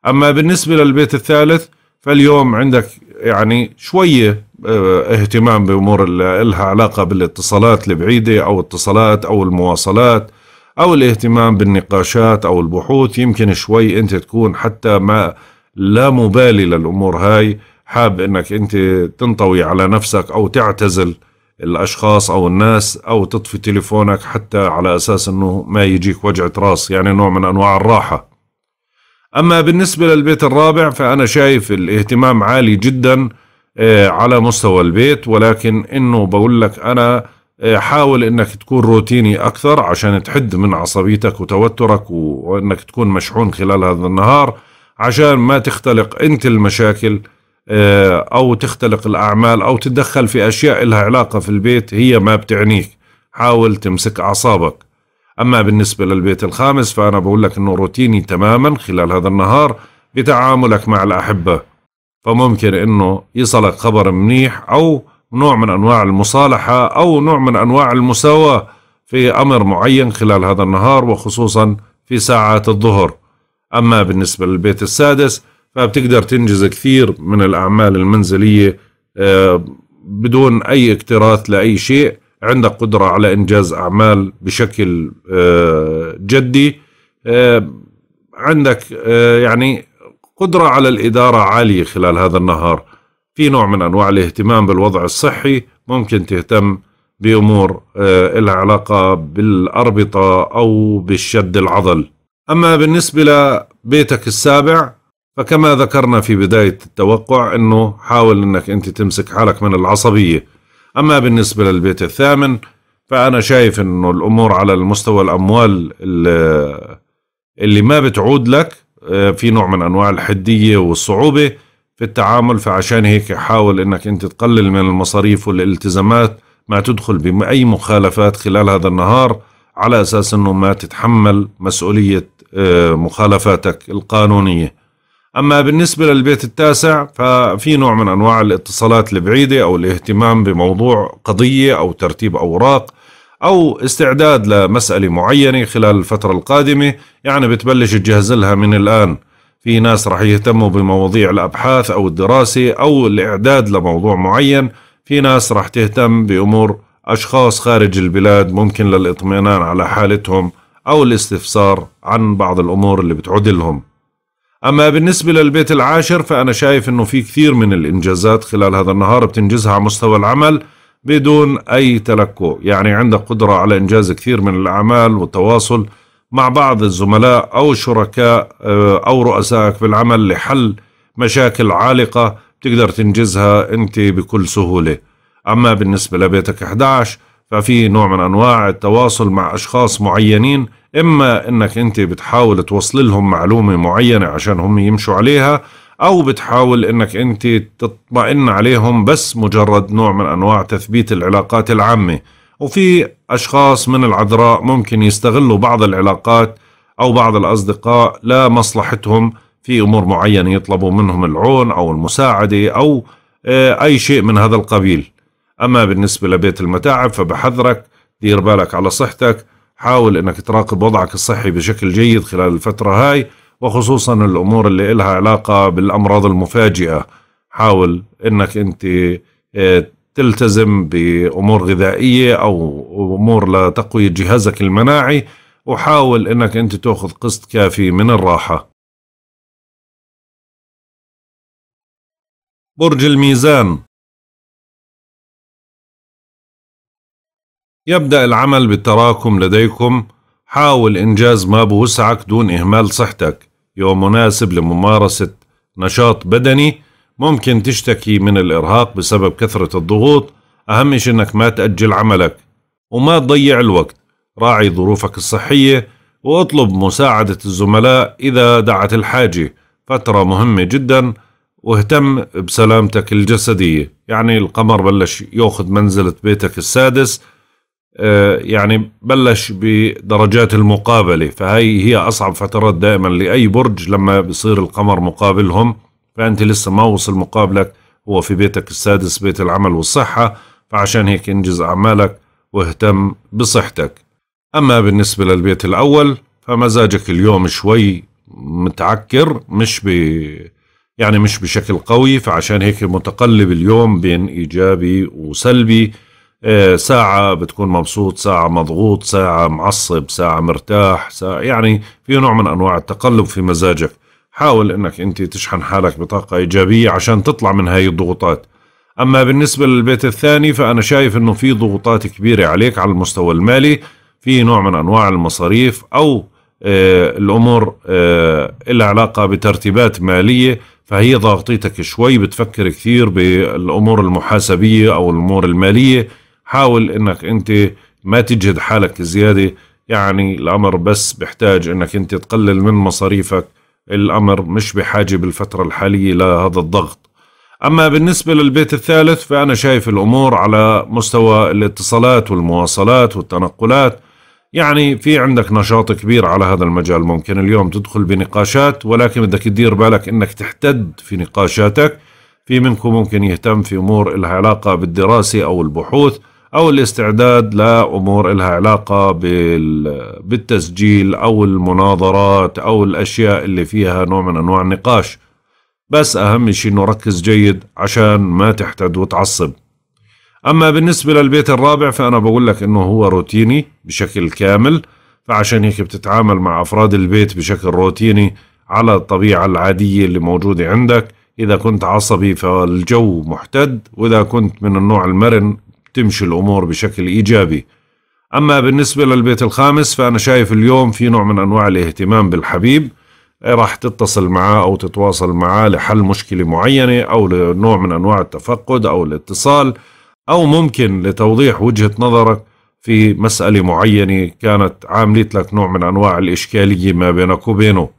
أما بالنسبة للبيت الثالث فاليوم عندك يعني شوية آه، اهتمام بأمور لها علاقة بالاتصالات البعيدة أو اتصالات أو المواصلات أو الاهتمام بالنقاشات أو البحوث يمكن شوي أنت تكون حتى ما لا مبالي للأمور هاي حاب أنك أنت تنطوي على نفسك أو تعتزل الأشخاص أو الناس أو تطفي تليفونك حتى على أساس أنه ما يجيك وجعة راس يعني نوع من أنواع الراحة أما بالنسبة للبيت الرابع فأنا شايف الاهتمام عالي جدا آه، على مستوى البيت ولكن أنه بقول لك أنا آه، حاول انك تكون روتيني اكثر عشان تحد من عصبيتك وتوترك وانك تكون مشحون خلال هذا النهار عشان ما تختلق انت المشاكل آه، او تختلق الاعمال او تتدخل في اشياء لها علاقه في البيت هي ما بتعنيك حاول تمسك اعصابك اما بالنسبه للبيت الخامس فانا بقول لك انه روتيني تماما خلال هذا النهار بتعاملك مع الاحبه فممكن انه يصلك خبر منيح او نوع من أنواع المصالحة أو نوع من أنواع المساواة في أمر معين خلال هذا النهار وخصوصا في ساعات الظهر أما بالنسبة للبيت السادس فبتقدر تنجز كثير من الأعمال المنزلية آه، بدون أي اكتراث لأي شيء عندك قدرة على إنجاز أعمال بشكل آه، جدي آه، عندك يعني قدرة على الإدارة عالية خلال هذا النهار في نوع من انواع الاهتمام بالوضع الصحي ممكن تهتم بامور آه، لها علاقه بالاربطه او بالشد العضل. اما بالنسبه لبيتك السابع فكما ذكرنا في بدايه التوقع انه حاول انك انت تمسك حالك من العصبيه. اما بالنسبه للبيت الثامن فانا شايف انه الامور على المستوى الاموال آه، اللي ما بتعود لك آه، في نوع من انواع الحديه والصعوبه في التعامل فعشان هيك حاول انك انت تقلل من المصاريف والالتزامات ما تدخل بأي مخالفات خلال هذا النهار على أساس أنه ما تتحمل مسؤولية آه، مخالفاتك القانونية أما بالنسبة للبيت التاسع ففي نوع من أنواع الاتصالات البعيدة أو الاهتمام بموضوع قضية أو ترتيب أوراق أو استعداد لمسألة معينة خلال الفترة القادمة يعني بتبلش تجهز لها من الآن في ناس راح يهتموا بمواضيع الابحاث او الدراسه او الاعداد لموضوع معين في ناس راح تهتم بامور اشخاص خارج البلاد ممكن للاطمئنان على حالتهم او الاستفسار عن بعض الامور اللي لهم اما بالنسبه للبيت العاشر فانا شايف انه في كثير من الانجازات خلال هذا النهار بتنجزها على مستوى العمل بدون اي تلكؤ يعني عندك قدره على انجاز كثير من الاعمال والتواصل مع بعض الزملاء أو شركاء آه، أو رؤسائك بالعمل لحل مشاكل عالقة بتقدر تنجزها أنت بكل سهولة أما بالنسبة لبيتك 11 ففي نوع من أنواع التواصل مع أشخاص معينين إما أنك أنت بتحاول توصل لهم معلومة معينة عشان هم يمشوا عليها أو بتحاول أنك أنت تطمئن عليهم بس مجرد نوع من أنواع تثبيت العلاقات العامة وفي أشخاص من العذراء ممكن يستغلوا بعض العلاقات أو بعض الأصدقاء لمصلحتهم في أمور معينة يطلبوا منهم العون أو المساعدة أو آه، أي شيء من هذا القبيل أما بالنسبة لبيت المتاعب فبحذرك دير بالك على صحتك حاول أنك تراقب وضعك الصحي بشكل جيد خلال الفترة هاي وخصوصا الأمور اللي إلها علاقة بالأمراض المفاجئة حاول أنك أنت آه، تلتزم بامور غذائيه او امور لتقويه جهازك المناعي وحاول انك انت تاخذ قسط كافي من الراحه برج الميزان يبدأ العمل بالتراكم لديكم حاول إنجاز ما بوسعك دون إهمال صحتك يوم مناسب لممارسة نشاط بدني ممكن تشتكي من الإرهاق بسبب كثرة الضغوط أهم شيء أنك ما تأجل عملك وما تضيع الوقت راعي ظروفك الصحية واطلب مساعدة الزملاء إذا دعت الحاجة فترة مهمة جدا واهتم بسلامتك الجسدية يعني القمر بلش يأخذ منزلة بيتك السادس آه، يعني بلش بدرجات المقابلة فهي هي أصعب فترات دائما لأي برج لما بصير القمر مقابلهم فأنت لسه ما وصل مقابلك هو في بيتك السادس بيت العمل والصحة فعشان هيك انجز أعمالك واهتم بصحتك أما بالنسبة للبيت الأول فمزاجك اليوم شوي متعكر مش ب يعني مش بشكل قوي فعشان هيك متقلب اليوم بين إيجابي وسلبي آه، ساعة بتكون مبسوط ساعة مضغوط ساعة معصب ساعة مرتاح ساعة يعني في نوع من أنواع التقلب في مزاجك حاول انك انت تشحن حالك بطاقه ايجابيه عشان تطلع من هاي الضغوطات اما بالنسبه للبيت الثاني فانا شايف انه في ضغوطات كبيره عليك على المستوى المالي في نوع من انواع المصاريف او آه الامور آه علاقه بترتيبات ماليه فهي ضاغطيتك شوي بتفكر كثير بالامور المحاسبيه او الامور الماليه حاول انك انت ما تجهد حالك زياده يعني الامر بس بحتاج انك انت تقلل من مصاريفك الأمر مش بحاجة بالفترة الحالية لهذا الضغط أما بالنسبة للبيت الثالث فأنا شايف الأمور على مستوى الاتصالات والمواصلات والتنقلات يعني في عندك نشاط كبير على هذا المجال ممكن اليوم تدخل بنقاشات ولكن بدك تدير بالك انك تحتد في نقاشاتك في منكم ممكن يهتم في امور لها علاقه بالدراسه او البحوث او الاستعداد لامور لها علاقه بالتسجيل او المناظرات او الاشياء اللي فيها نوع من انواع النقاش بس اهم شيء انه ركز جيد عشان ما تحتد وتعصب اما بالنسبه للبيت الرابع فانا بقول لك انه هو روتيني بشكل كامل فعشان هيك بتتعامل مع افراد البيت بشكل روتيني على الطبيعه العاديه اللي موجوده عندك اذا كنت عصبي فالجو محتد واذا كنت من النوع المرن تمشي الأمور بشكل إيجابي أما بالنسبة للبيت الخامس فأنا شايف اليوم في نوع من أنواع الاهتمام بالحبيب إيه، راح تتصل معاه أو تتواصل معاه لحل مشكلة معينة أو لنوع من أنواع التفقد أو الاتصال أو ممكن لتوضيح وجهة نظرك في مسألة معينة كانت عاملت لك نوع من أنواع الإشكالية ما بينك وبينه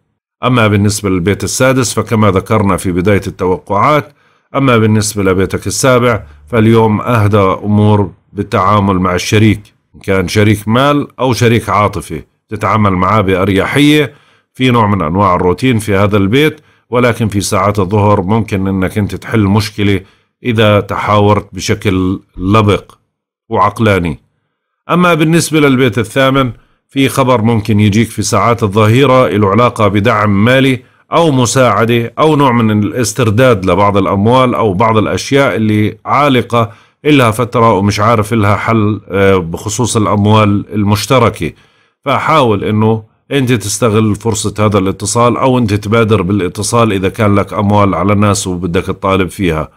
أما بالنسبة للبيت السادس فكما ذكرنا في بداية التوقعات أما بالنسبة لبيتك السابع فاليوم أهدى أمور بالتعامل مع الشريك إن كان شريك مال أو شريك عاطفي تتعامل معاه بأريحية في نوع من أنواع الروتين في هذا البيت ولكن في ساعات الظهر ممكن أنك أنت تحل مشكلة إذا تحاورت بشكل لبق وعقلاني أما بالنسبة للبيت الثامن في خبر ممكن يجيك في ساعات الظهيرة له علاقة بدعم مالي او مساعده او نوع من الاسترداد لبعض الاموال او بعض الاشياء اللي عالقه إلها فتره ومش عارف إلها حل آه، بخصوص الاموال المشتركه فحاول انه انت تستغل فرصه هذا الاتصال او انت تبادر بالاتصال اذا كان لك اموال على ناس وبدك تطالب فيها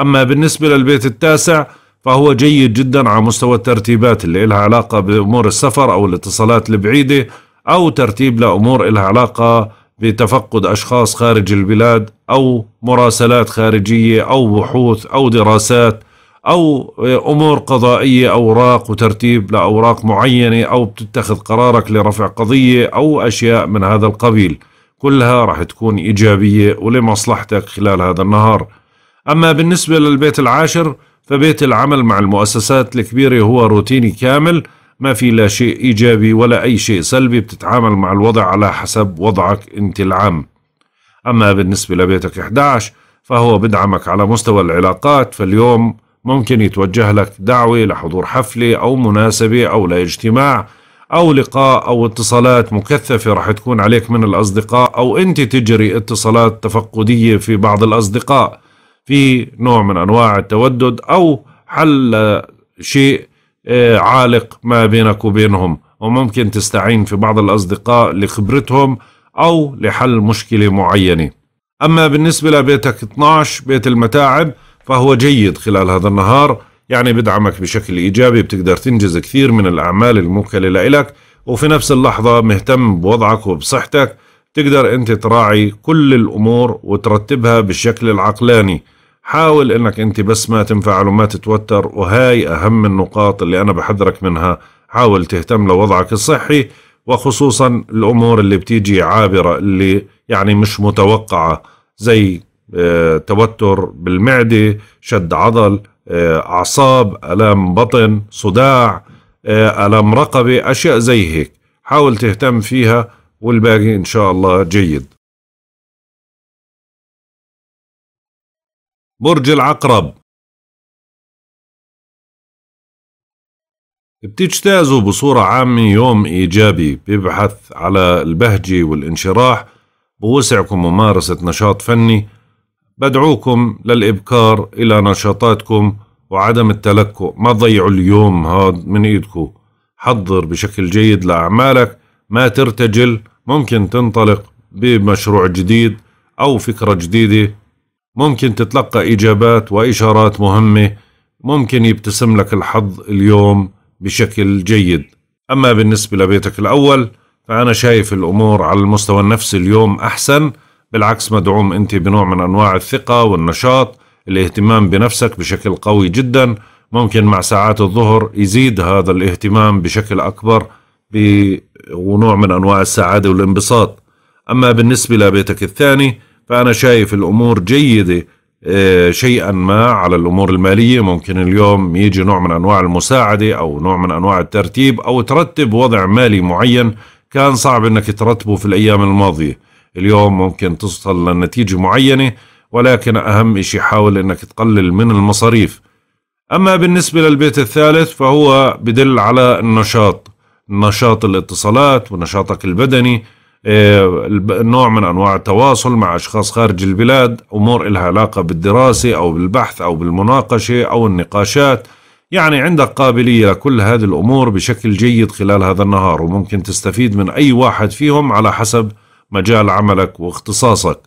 اما بالنسبه للبيت التاسع فهو جيد جدا على مستوى الترتيبات اللي لها علاقه بامور السفر او الاتصالات البعيده او ترتيب لامور لها علاقه بتفقد أشخاص خارج البلاد أو مراسلات خارجية أو بحوث أو دراسات أو أمور قضائية أوراق وترتيب لأوراق معينة أو بتتخذ قرارك لرفع قضية أو أشياء من هذا القبيل كلها راح تكون إيجابية ولمصلحتك خلال هذا النهار أما بالنسبة للبيت العاشر فبيت العمل مع المؤسسات الكبيرة هو روتيني كامل ما في لا شيء إيجابي ولا أي شيء سلبي بتتعامل مع الوضع على حسب وضعك أنت العام أما بالنسبة لبيتك 11 فهو بدعمك على مستوى العلاقات فاليوم ممكن يتوجه لك دعوة لحضور حفلة أو مناسبة أو لاجتماع أو لقاء أو اتصالات مكثفة رح تكون عليك من الأصدقاء أو أنت تجري اتصالات تفقدية في بعض الأصدقاء في نوع من أنواع التودد أو حل شيء إيه، عالق ما بينك وبينهم وممكن تستعين في بعض الأصدقاء لخبرتهم أو لحل مشكلة معينة أما بالنسبة لبيتك 12 بيت المتاعب فهو جيد خلال هذا النهار يعني بدعمك بشكل إيجابي بتقدر تنجز كثير من الأعمال الموكلة لإلك وفي نفس اللحظة مهتم بوضعك وبصحتك تقدر أنت تراعي كل الأمور وترتبها بالشكل العقلاني حاول انك انت بس ما تنفعل وما تتوتر وهاي اهم النقاط اللي انا بحذرك منها حاول تهتم لوضعك الصحي وخصوصا الامور اللي بتيجي عابره اللي يعني مش متوقعه زي آه، توتر بالمعده شد عضل آه، اعصاب الام بطن صداع آه، الام رقبه اشياء زي هيك حاول تهتم فيها والباقي ان شاء الله جيد برج العقرب بتجتازوا بصورة عامة يوم إيجابي بيبحث على البهجة والانشراح بوسعكم ممارسة نشاط فني بدعوكم للإبكار إلى نشاطاتكم وعدم التلكؤ ما تضيعوا اليوم هاد من إيدكم حضر بشكل جيد لأعمالك ما ترتجل ممكن تنطلق بمشروع جديد أو فكرة جديدة ممكن تتلقى إجابات وإشارات مهمة ممكن يبتسم لك الحظ اليوم بشكل جيد أما بالنسبة لبيتك الأول فأنا شايف الأمور على المستوى النفسي اليوم أحسن بالعكس مدعوم أنت بنوع من أنواع الثقة والنشاط الاهتمام بنفسك بشكل قوي جدا ممكن مع ساعات الظهر يزيد هذا الاهتمام بشكل أكبر ونوع من أنواع السعادة والانبساط أما بالنسبة لبيتك الثاني فأنا شايف الأمور جيدة آه، شيئا ما على الأمور المالية ممكن اليوم يجي نوع من أنواع المساعدة أو نوع من أنواع الترتيب أو ترتب وضع مالي معين كان صعب أنك ترتبه في الأيام الماضية اليوم ممكن توصل لنتيجة معينة ولكن أهم شيء حاول أنك تقلل من المصاريف أما بالنسبة للبيت الثالث فهو بدل على النشاط نشاط الاتصالات ونشاطك البدني آه، نوع من أنواع التواصل مع أشخاص خارج البلاد أمور إلها علاقة بالدراسة أو بالبحث أو بالمناقشة أو النقاشات يعني عندك قابلية لكل هذه الأمور بشكل جيد خلال هذا النهار وممكن تستفيد من أي واحد فيهم على حسب مجال عملك واختصاصك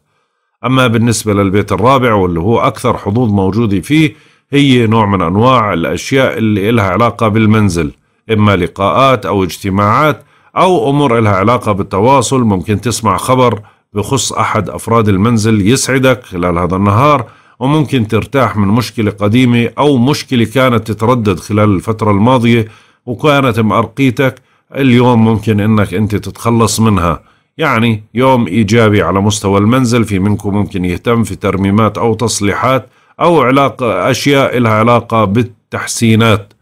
أما بالنسبة للبيت الرابع واللي هو أكثر حظوظ موجودة فيه هي نوع من أنواع الأشياء اللي إلها علاقة بالمنزل إما لقاءات أو اجتماعات أو أمور إلها علاقة بالتواصل ممكن تسمع خبر بخص أحد أفراد المنزل يسعدك خلال هذا النهار وممكن ترتاح من مشكلة قديمة أو مشكلة كانت تتردد خلال الفترة الماضية وكانت مأرقيتك اليوم ممكن أنك أنت تتخلص منها يعني يوم إيجابي على مستوى المنزل في منكم ممكن يهتم في ترميمات أو تصليحات أو علاقة أشياء لها علاقة بالتحسينات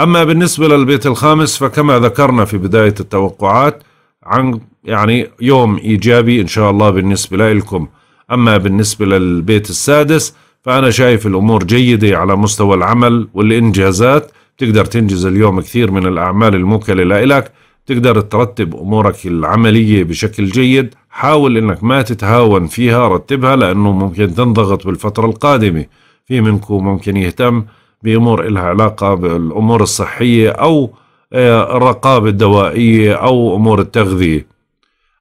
أما بالنسبة للبيت الخامس فكما ذكرنا في بداية التوقعات عن يعني يوم إيجابي إن شاء الله بالنسبة لكم أما بالنسبة للبيت السادس فأنا شايف الأمور جيدة على مستوى العمل والإنجازات تقدر تنجز اليوم كثير من الأعمال الموكلة لك تقدر ترتب أمورك العملية بشكل جيد حاول أنك ما تتهاون فيها رتبها لأنه ممكن تنضغط بالفترة القادمة في منكم ممكن يهتم بأمور لها علاقة بالأمور الصحية أو آه، الرقابة الدوائية أو أمور التغذية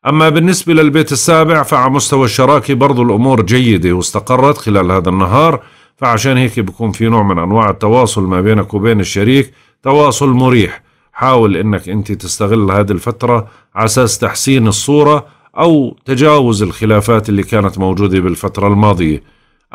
أما بالنسبة للبيت السابع فعلى مستوى الشراكة برضو الأمور جيدة واستقرت خلال هذا النهار فعشان هيك بيكون في نوع من أنواع التواصل ما بينك وبين الشريك تواصل مريح حاول أنك أنت تستغل هذه الفترة على أساس تحسين الصورة أو تجاوز الخلافات اللي كانت موجودة بالفترة الماضية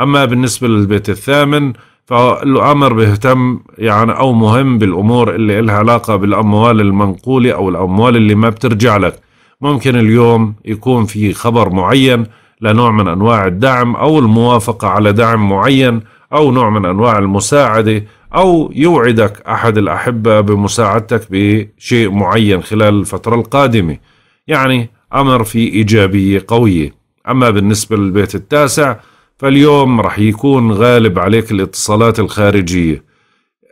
أما بالنسبة للبيت الثامن فالأمر بيهتم يعني أو مهم بالأمور اللي إلها علاقة بالأموال المنقولة أو الأموال اللي ما بترجع لك ممكن اليوم يكون في خبر معين لنوع من أنواع الدعم أو الموافقة على دعم معين أو نوع من أنواع المساعدة أو يوعدك أحد الأحبة بمساعدتك بشيء معين خلال الفترة القادمة يعني أمر في إيجابية قوية أما بالنسبة للبيت التاسع فاليوم رح يكون غالب عليك الاتصالات الخارجية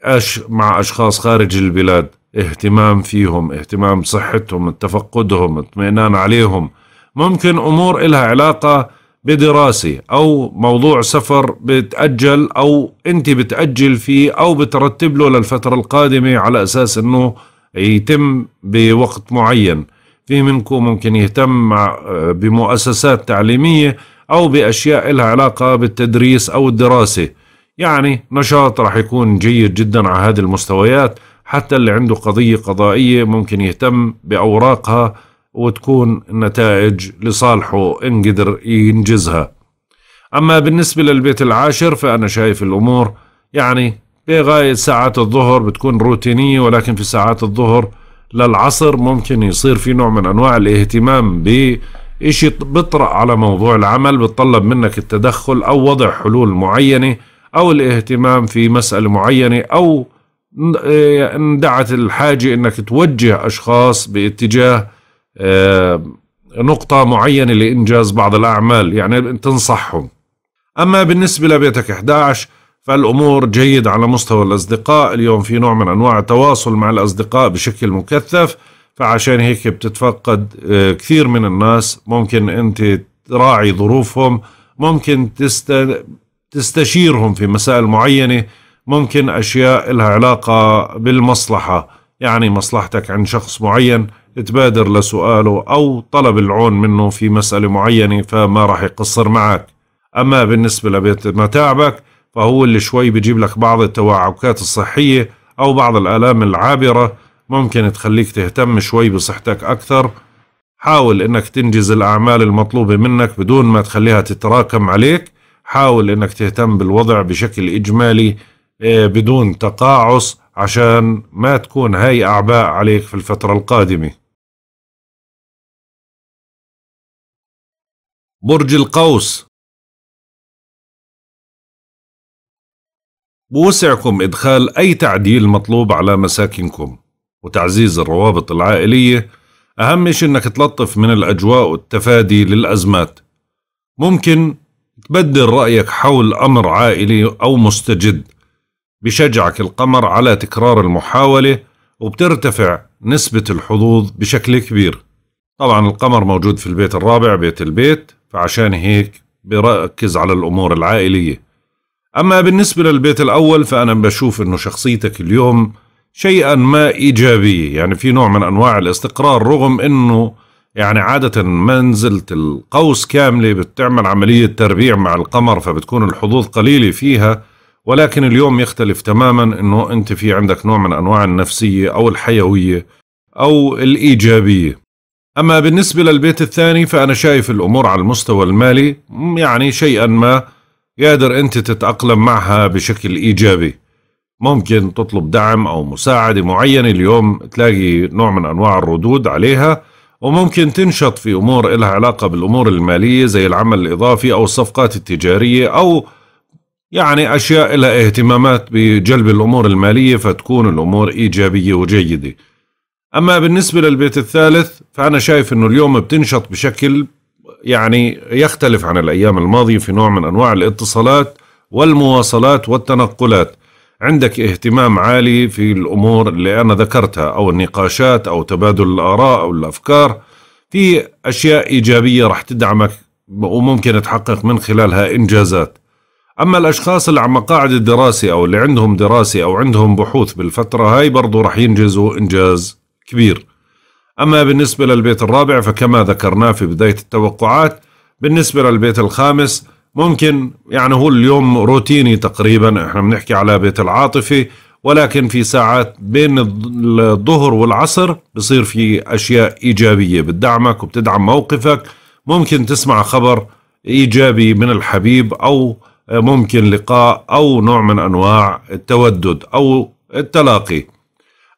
أش مع أشخاص خارج البلاد اهتمام فيهم اهتمام صحتهم تفقدهم اطمئنان عليهم ممكن أمور إلها علاقة بدراسة أو موضوع سفر بتأجل أو أنت بتأجل فيه أو بترتب له للفترة القادمة على أساس أنه يتم بوقت معين في منكم ممكن يهتم مع بمؤسسات تعليمية أو بأشياء لها علاقة بالتدريس أو الدراسة يعني نشاط راح يكون جيد جدا على هذه المستويات حتى اللي عنده قضية قضائية ممكن يهتم بأوراقها وتكون النتائج لصالحه إن قدر ينجزها أما بالنسبة للبيت العاشر فأنا شايف الأمور يعني بغاية ساعات الظهر بتكون روتينية ولكن في ساعات الظهر للعصر ممكن يصير في نوع من أنواع الاهتمام بالبيت اشي بطرأ على موضوع العمل بتطلب منك التدخل او وضع حلول معينة او الاهتمام في مسألة معينة او إيه، ان دعت الحاجة انك توجه اشخاص باتجاه آه، نقطة معينة لإنجاز بعض الأعمال يعني تنصحهم أما بالنسبة لبيتك 11 فالأمور جيد على مستوى الأصدقاء اليوم في نوع من أنواع التواصل مع الأصدقاء بشكل مكثف فعشان هيك بتتفقد آه، كثير من الناس ممكن انت تراعي ظروفهم ممكن تست... تستشيرهم في مسائل معينه ممكن اشياء لها علاقه بالمصلحه يعني مصلحتك عند شخص معين تبادر لسؤاله او طلب العون منه في مساله معينه فما راح يقصر معك اما بالنسبه لبيت متاعبك فهو اللي شوي بيجيب لك بعض التوعكات الصحيه او بعض الالام العابره ممكن تخليك تهتم شوي بصحتك أكثر حاول إنك تنجز الأعمال المطلوبة منك بدون ما تخليها تتراكم عليك حاول إنك تهتم بالوضع بشكل إجمالي آه، بدون تقاعس عشان ما تكون هاي أعباء عليك في الفترة القادمة برج القوس بوسعكم إدخال أي تعديل مطلوب على مساكنكم وتعزيز الروابط العائلية أهم شيء إنك تلطف من الأجواء والتفادي للأزمات ممكن تبدل رأيك حول أمر عائلي أو مستجد بشجعك القمر على تكرار المحاولة وبترتفع نسبة الحظوظ بشكل كبير طبعا القمر موجود في البيت الرابع بيت البيت فعشان هيك بركز على الأمور العائلية أما بالنسبة للبيت الأول فأنا بشوف أنه شخصيتك اليوم شيئا ما إيجابية يعني في نوع من أنواع الاستقرار رغم أنه يعني عادة منزلة القوس كاملة بتعمل عملية تربيع مع القمر فبتكون الحظوظ قليلة فيها ولكن اليوم يختلف تماما أنه أنت في عندك نوع من أنواع النفسية أو الحيوية أو الإيجابية أما بالنسبة للبيت الثاني فأنا شايف الأمور على المستوى المالي يعني شيئا ما قادر أنت تتأقلم معها بشكل إيجابي ممكن تطلب دعم أو مساعدة معينة اليوم تلاقي نوع من أنواع الردود عليها وممكن تنشط في أمور إلها علاقة بالأمور المالية زي العمل الإضافي أو الصفقات التجارية أو يعني أشياء لها اهتمامات بجلب الأمور المالية فتكون الأمور إيجابية وجيدة أما بالنسبة للبيت الثالث فأنا شايف أنه اليوم بتنشط بشكل يعني يختلف عن الأيام الماضية في نوع من أنواع الاتصالات والمواصلات والتنقلات عندك اهتمام عالي في الأمور اللي أنا ذكرتها أو النقاشات أو تبادل الآراء أو الأفكار في أشياء إيجابية راح تدعمك وممكن تحقق من خلالها إنجازات أما الأشخاص اللي على مقاعد الدراسة أو اللي عندهم دراسة أو عندهم بحوث بالفترة هاي برضو راح ينجزوا إنجاز كبير أما بالنسبة للبيت الرابع فكما ذكرناه في بداية التوقعات بالنسبة للبيت الخامس ممكن يعني هو اليوم روتيني تقريبا احنا بنحكي على بيت العاطفة ولكن في ساعات بين الظهر والعصر بصير في أشياء إيجابية بتدعمك وبتدعم موقفك ممكن تسمع خبر إيجابي من الحبيب أو ممكن لقاء أو نوع من أنواع التودد أو التلاقي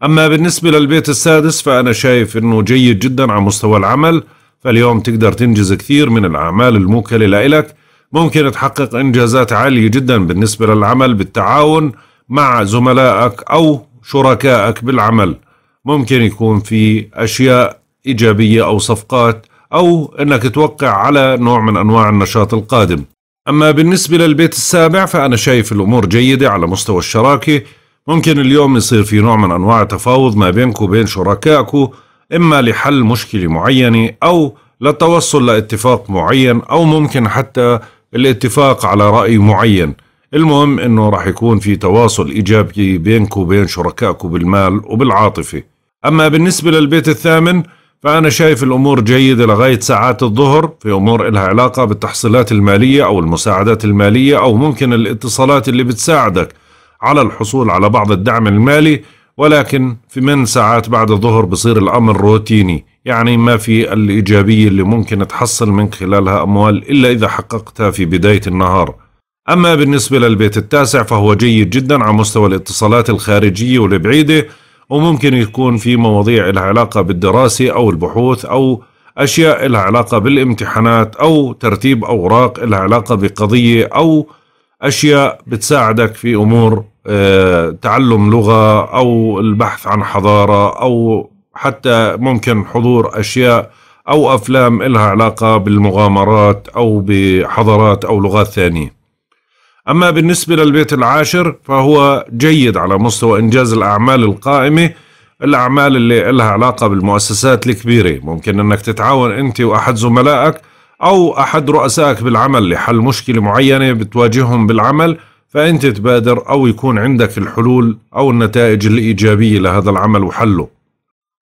أما بالنسبة للبيت السادس فأنا شايف أنه جيد جدا على مستوى العمل فاليوم تقدر تنجز كثير من الأعمال الموكلة لإلك ممكن تحقق إنجازات عالية جدا بالنسبة للعمل بالتعاون مع زملائك أو شركائك بالعمل ممكن يكون في أشياء إيجابية أو صفقات أو أنك توقع على نوع من أنواع النشاط القادم أما بالنسبة للبيت السابع فأنا شايف الأمور جيدة على مستوى الشراكة ممكن اليوم يصير في نوع من أنواع التفاوض ما بينك وبين شركائك إما لحل مشكلة معينة أو للتوصل لاتفاق معين أو ممكن حتى الاتفاق على رأي معين المهم انه راح يكون في تواصل ايجابي بينك وبين شركائك بالمال وبالعاطفه اما بالنسبه للبيت الثامن فانا شايف الامور جيده لغايه ساعات الظهر في امور إلها علاقه بالتحصيلات الماليه او المساعدات الماليه او ممكن الاتصالات اللي بتساعدك على الحصول على بعض الدعم المالي ولكن في من ساعات بعد الظهر بصير الأمر روتيني يعني ما في الإيجابية اللي ممكن تحصل من خلالها أموال إلا إذا حققتها في بداية النهار أما بالنسبة للبيت التاسع فهو جيد جدا على مستوى الاتصالات الخارجية والبعيدة وممكن يكون في مواضيع لها علاقة بالدراسة أو البحوث أو أشياء لها علاقة بالامتحانات أو ترتيب أوراق لها علاقة بقضية أو أشياء بتساعدك في أمور آه، تعلم لغة أو البحث عن حضارة أو حتى ممكن حضور أشياء أو أفلام إلها علاقة بالمغامرات أو بحضارات أو لغات ثانية أما بالنسبة للبيت العاشر فهو جيد على مستوى إنجاز الأعمال القائمة الأعمال اللي إلها علاقة بالمؤسسات الكبيرة ممكن أنك تتعاون أنت وأحد زملائك أو أحد رؤسائك بالعمل لحل مشكلة معينة بتواجههم بالعمل فأنت تبادر أو يكون عندك الحلول أو النتائج الإيجابية لهذا العمل وحله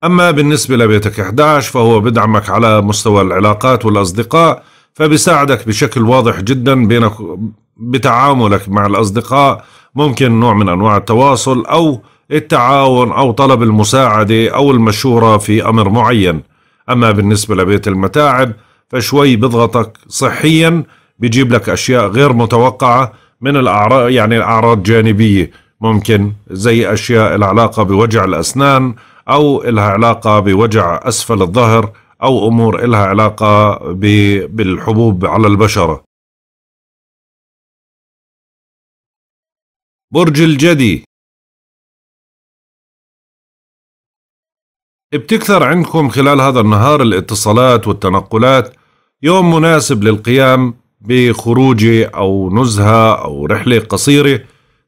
أما بالنسبة لبيتك 11 فهو بدعمك على مستوى العلاقات والأصدقاء فبساعدك بشكل واضح جدا بينك بتعاملك مع الأصدقاء ممكن نوع من أنواع التواصل أو التعاون أو طلب المساعدة أو المشورة في أمر معين أما بالنسبة لبيت المتاعب فشوي بضغطك صحيا بيجيب لك أشياء غير متوقعة من يعني الأعراض يعني أعراض جانبية ممكن زي أشياء العلاقة بوجع الأسنان أو إلها علاقة بوجع أسفل الظهر أو أمور إلها علاقة بالحبوب على البشرة برج الجدي بتكثر عندكم خلال هذا النهار الاتصالات والتنقلات يوم مناسب للقيام بخروجه أو نزهة أو رحلة قصيرة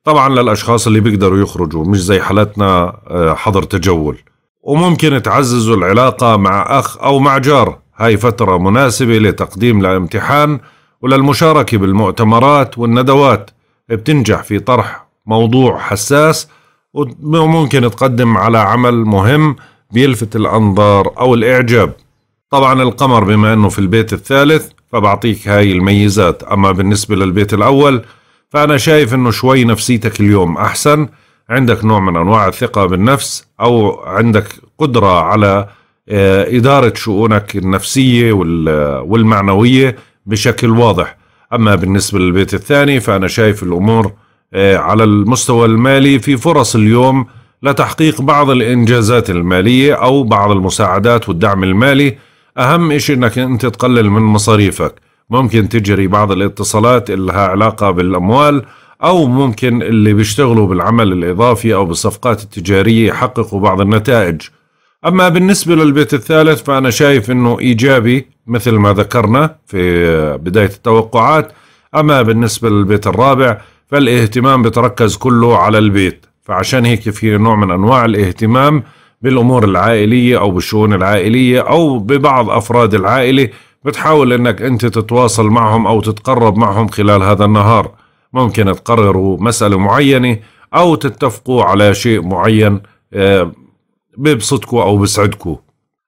طبعا للأشخاص اللي بيقدروا يخرجوا مش زي حالتنا آه، حظر تجول وممكن تعززوا العلاقة مع أخ أو مع جار هاي فترة مناسبة لتقديم لامتحان وللمشاركة بالمؤتمرات والندوات بتنجح في طرح موضوع حساس وممكن تقدم على عمل مهم بيلفت الأنظار أو الإعجاب طبعا القمر بما أنه في البيت الثالث فبعطيك هاي الميزات أما بالنسبة للبيت الأول فأنا شايف أنه شوي نفسيتك اليوم أحسن عندك نوع من أنواع الثقة بالنفس أو عندك قدرة على آه، إدارة شؤونك النفسية والمعنوية بشكل واضح أما بالنسبة للبيت الثاني فأنا شايف الأمور آه، على المستوى المالي في فرص اليوم لتحقيق بعض الإنجازات المالية أو بعض المساعدات والدعم المالي أهم إشي أنك أنت تقلل من مصاريفك ممكن تجري بعض الاتصالات اللي لها علاقة بالأموال أو ممكن اللي بيشتغلوا بالعمل الإضافي أو بالصفقات التجارية يحققوا بعض النتائج أما بالنسبة للبيت الثالث فأنا شايف أنه إيجابي مثل ما ذكرنا في بداية التوقعات أما بالنسبة للبيت الرابع فالاهتمام بتركز كله على البيت فعشان هيك في نوع من أنواع الاهتمام بالامور العائليه او بالشؤون العائليه او ببعض افراد العائله بتحاول انك انت تتواصل معهم او تتقرب معهم خلال هذا النهار ممكن تقرروا مساله معينه او تتفقوا على شيء معين آه، بيبسطكوا او بيسعدكوا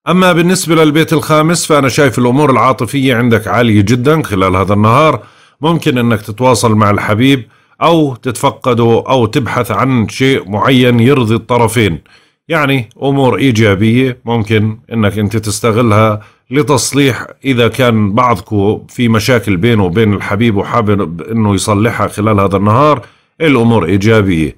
اما بالنسبه للبيت الخامس فانا شايف الامور العاطفيه عندك عاليه جدا خلال هذا النهار ممكن انك تتواصل مع الحبيب او تتفقده او تبحث عن شيء معين يرضي الطرفين يعني امور ايجابيه ممكن انك انت تستغلها لتصليح اذا كان بعضكم في مشاكل بينه وبين الحبيب وحابب انه يصلحها خلال هذا النهار الامور ايجابيه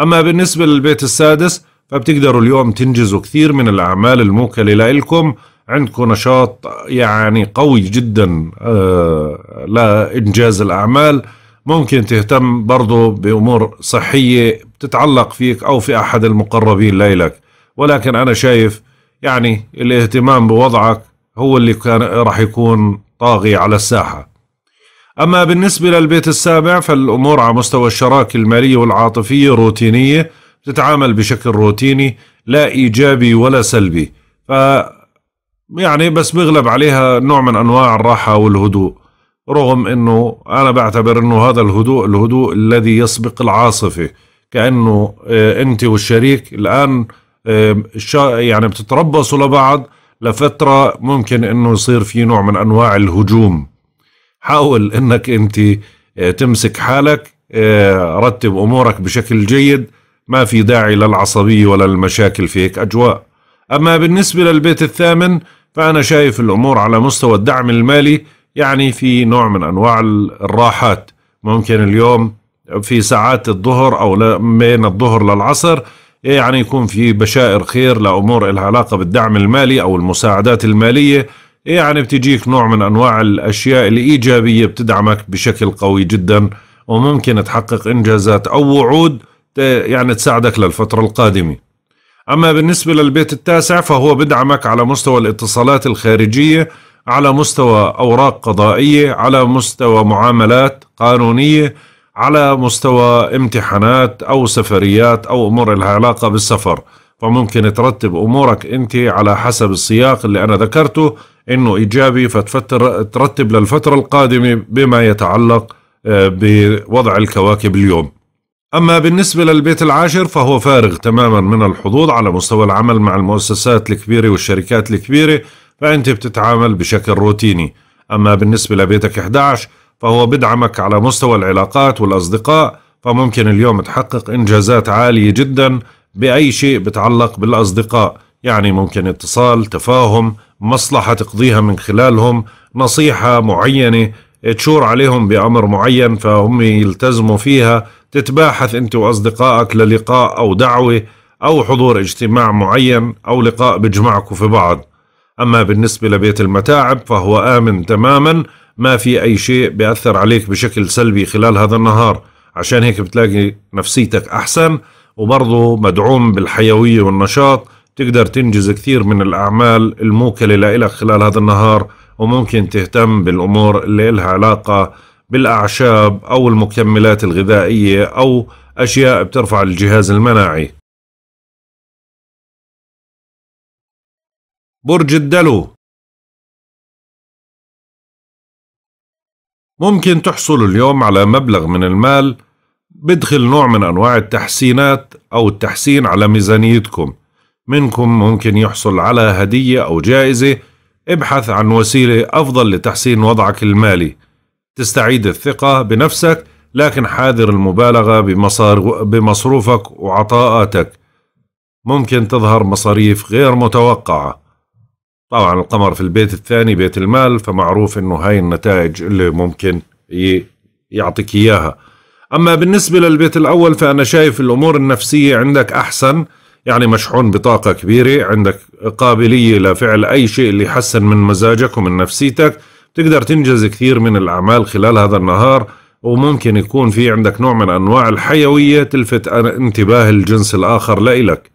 اما بالنسبه للبيت السادس فبتقدروا اليوم تنجزوا كثير من الاعمال الموكله لكم عندكم نشاط يعني قوي جدا آه، لانجاز الاعمال ممكن تهتم برضو بامور صحيه تتعلق فيك أو في أحد المقربين لإلك ولكن أنا شايف يعني الاهتمام بوضعك هو اللي كان راح يكون طاغي على الساحة أما بالنسبة للبيت السابع فالأمور على مستوى الشراكة المالية والعاطفية روتينية تتعامل بشكل روتيني لا إيجابي ولا سلبي ف يعني بس بيغلب عليها نوع من أنواع الراحة والهدوء رغم أنه أنا بعتبر أنه هذا الهدوء الهدوء الذي يسبق العاصفة كانه آه، انت والشريك الان آه، يعني بتتربصوا لبعض لفتره ممكن انه يصير في نوع من انواع الهجوم حاول انك انت آه، تمسك حالك رتب امورك بشكل جيد ما في داعي للعصبيه ولا المشاكل في هيك اجواء اما بالنسبه للبيت الثامن فانا شايف الامور على مستوى الدعم المالي يعني في نوع من انواع الراحات ممكن اليوم في ساعات الظهر أو بين الظهر للعصر إيه يعني يكون في بشائر خير لأمور لها علاقة بالدعم المالي أو المساعدات المالية إيه يعني بتجيك نوع من أنواع الأشياء الإيجابية بتدعمك بشكل قوي جدا وممكن تحقق إنجازات أو وعود يعني تساعدك للفترة القادمة أما بالنسبة للبيت التاسع فهو بدعمك على مستوى الاتصالات الخارجية على مستوى أوراق قضائية على مستوى معاملات قانونية على مستوى امتحانات أو سفريات أو أمور لها علاقة بالسفر فممكن ترتب أمورك أنت على حسب السياق اللي أنا ذكرته أنه إيجابي فتفتر ترتب للفترة القادمة بما يتعلق آه، بوضع الكواكب اليوم أما بالنسبة للبيت العاشر فهو فارغ تماما من الحظوظ على مستوى العمل مع المؤسسات الكبيرة والشركات الكبيرة فأنت بتتعامل بشكل روتيني أما بالنسبة لبيتك 11 فهو بدعمك على مستوى العلاقات والأصدقاء فممكن اليوم تحقق إنجازات عالية جدا بأي شيء بتعلق بالأصدقاء يعني ممكن اتصال تفاهم مصلحة تقضيها من خلالهم نصيحة معينة تشور عليهم بأمر معين فهم يلتزموا فيها تتباحث أنت وأصدقائك للقاء أو دعوة أو حضور اجتماع معين أو لقاء بجمعكم في بعض أما بالنسبة لبيت المتاعب فهو آمن تماما ما في أي شيء بيأثر عليك بشكل سلبي خلال هذا النهار عشان هيك بتلاقي نفسيتك أحسن وبرضه مدعوم بالحيوية والنشاط تقدر تنجز كثير من الأعمال الموكلة لإلك خلال هذا النهار وممكن تهتم بالأمور اللي لها علاقة بالأعشاب أو المكملات الغذائية أو أشياء بترفع الجهاز المناعي برج الدلو ممكن تحصل اليوم على مبلغ من المال بدخل نوع من أنواع التحسينات أو التحسين على ميزانيتكم منكم ممكن يحصل على هدية أو جائزة ابحث عن وسيلة أفضل لتحسين وضعك المالي تستعيد الثقة بنفسك لكن حاذر المبالغة بمصروفك وعطاءاتك ممكن تظهر مصاريف غير متوقعة طبعا القمر في البيت الثاني بيت المال فمعروف انه هاي النتائج اللي ممكن يعطيك اياها اما بالنسبه للبيت الاول فانا شايف الامور النفسيه عندك احسن يعني مشحون بطاقة كبيرة عندك قابلية لفعل أي شيء اللي يحسن من مزاجك ومن نفسيتك تقدر تنجز كثير من الأعمال خلال هذا النهار وممكن يكون في عندك نوع من أنواع الحيوية تلفت انتباه الجنس الآخر لإلك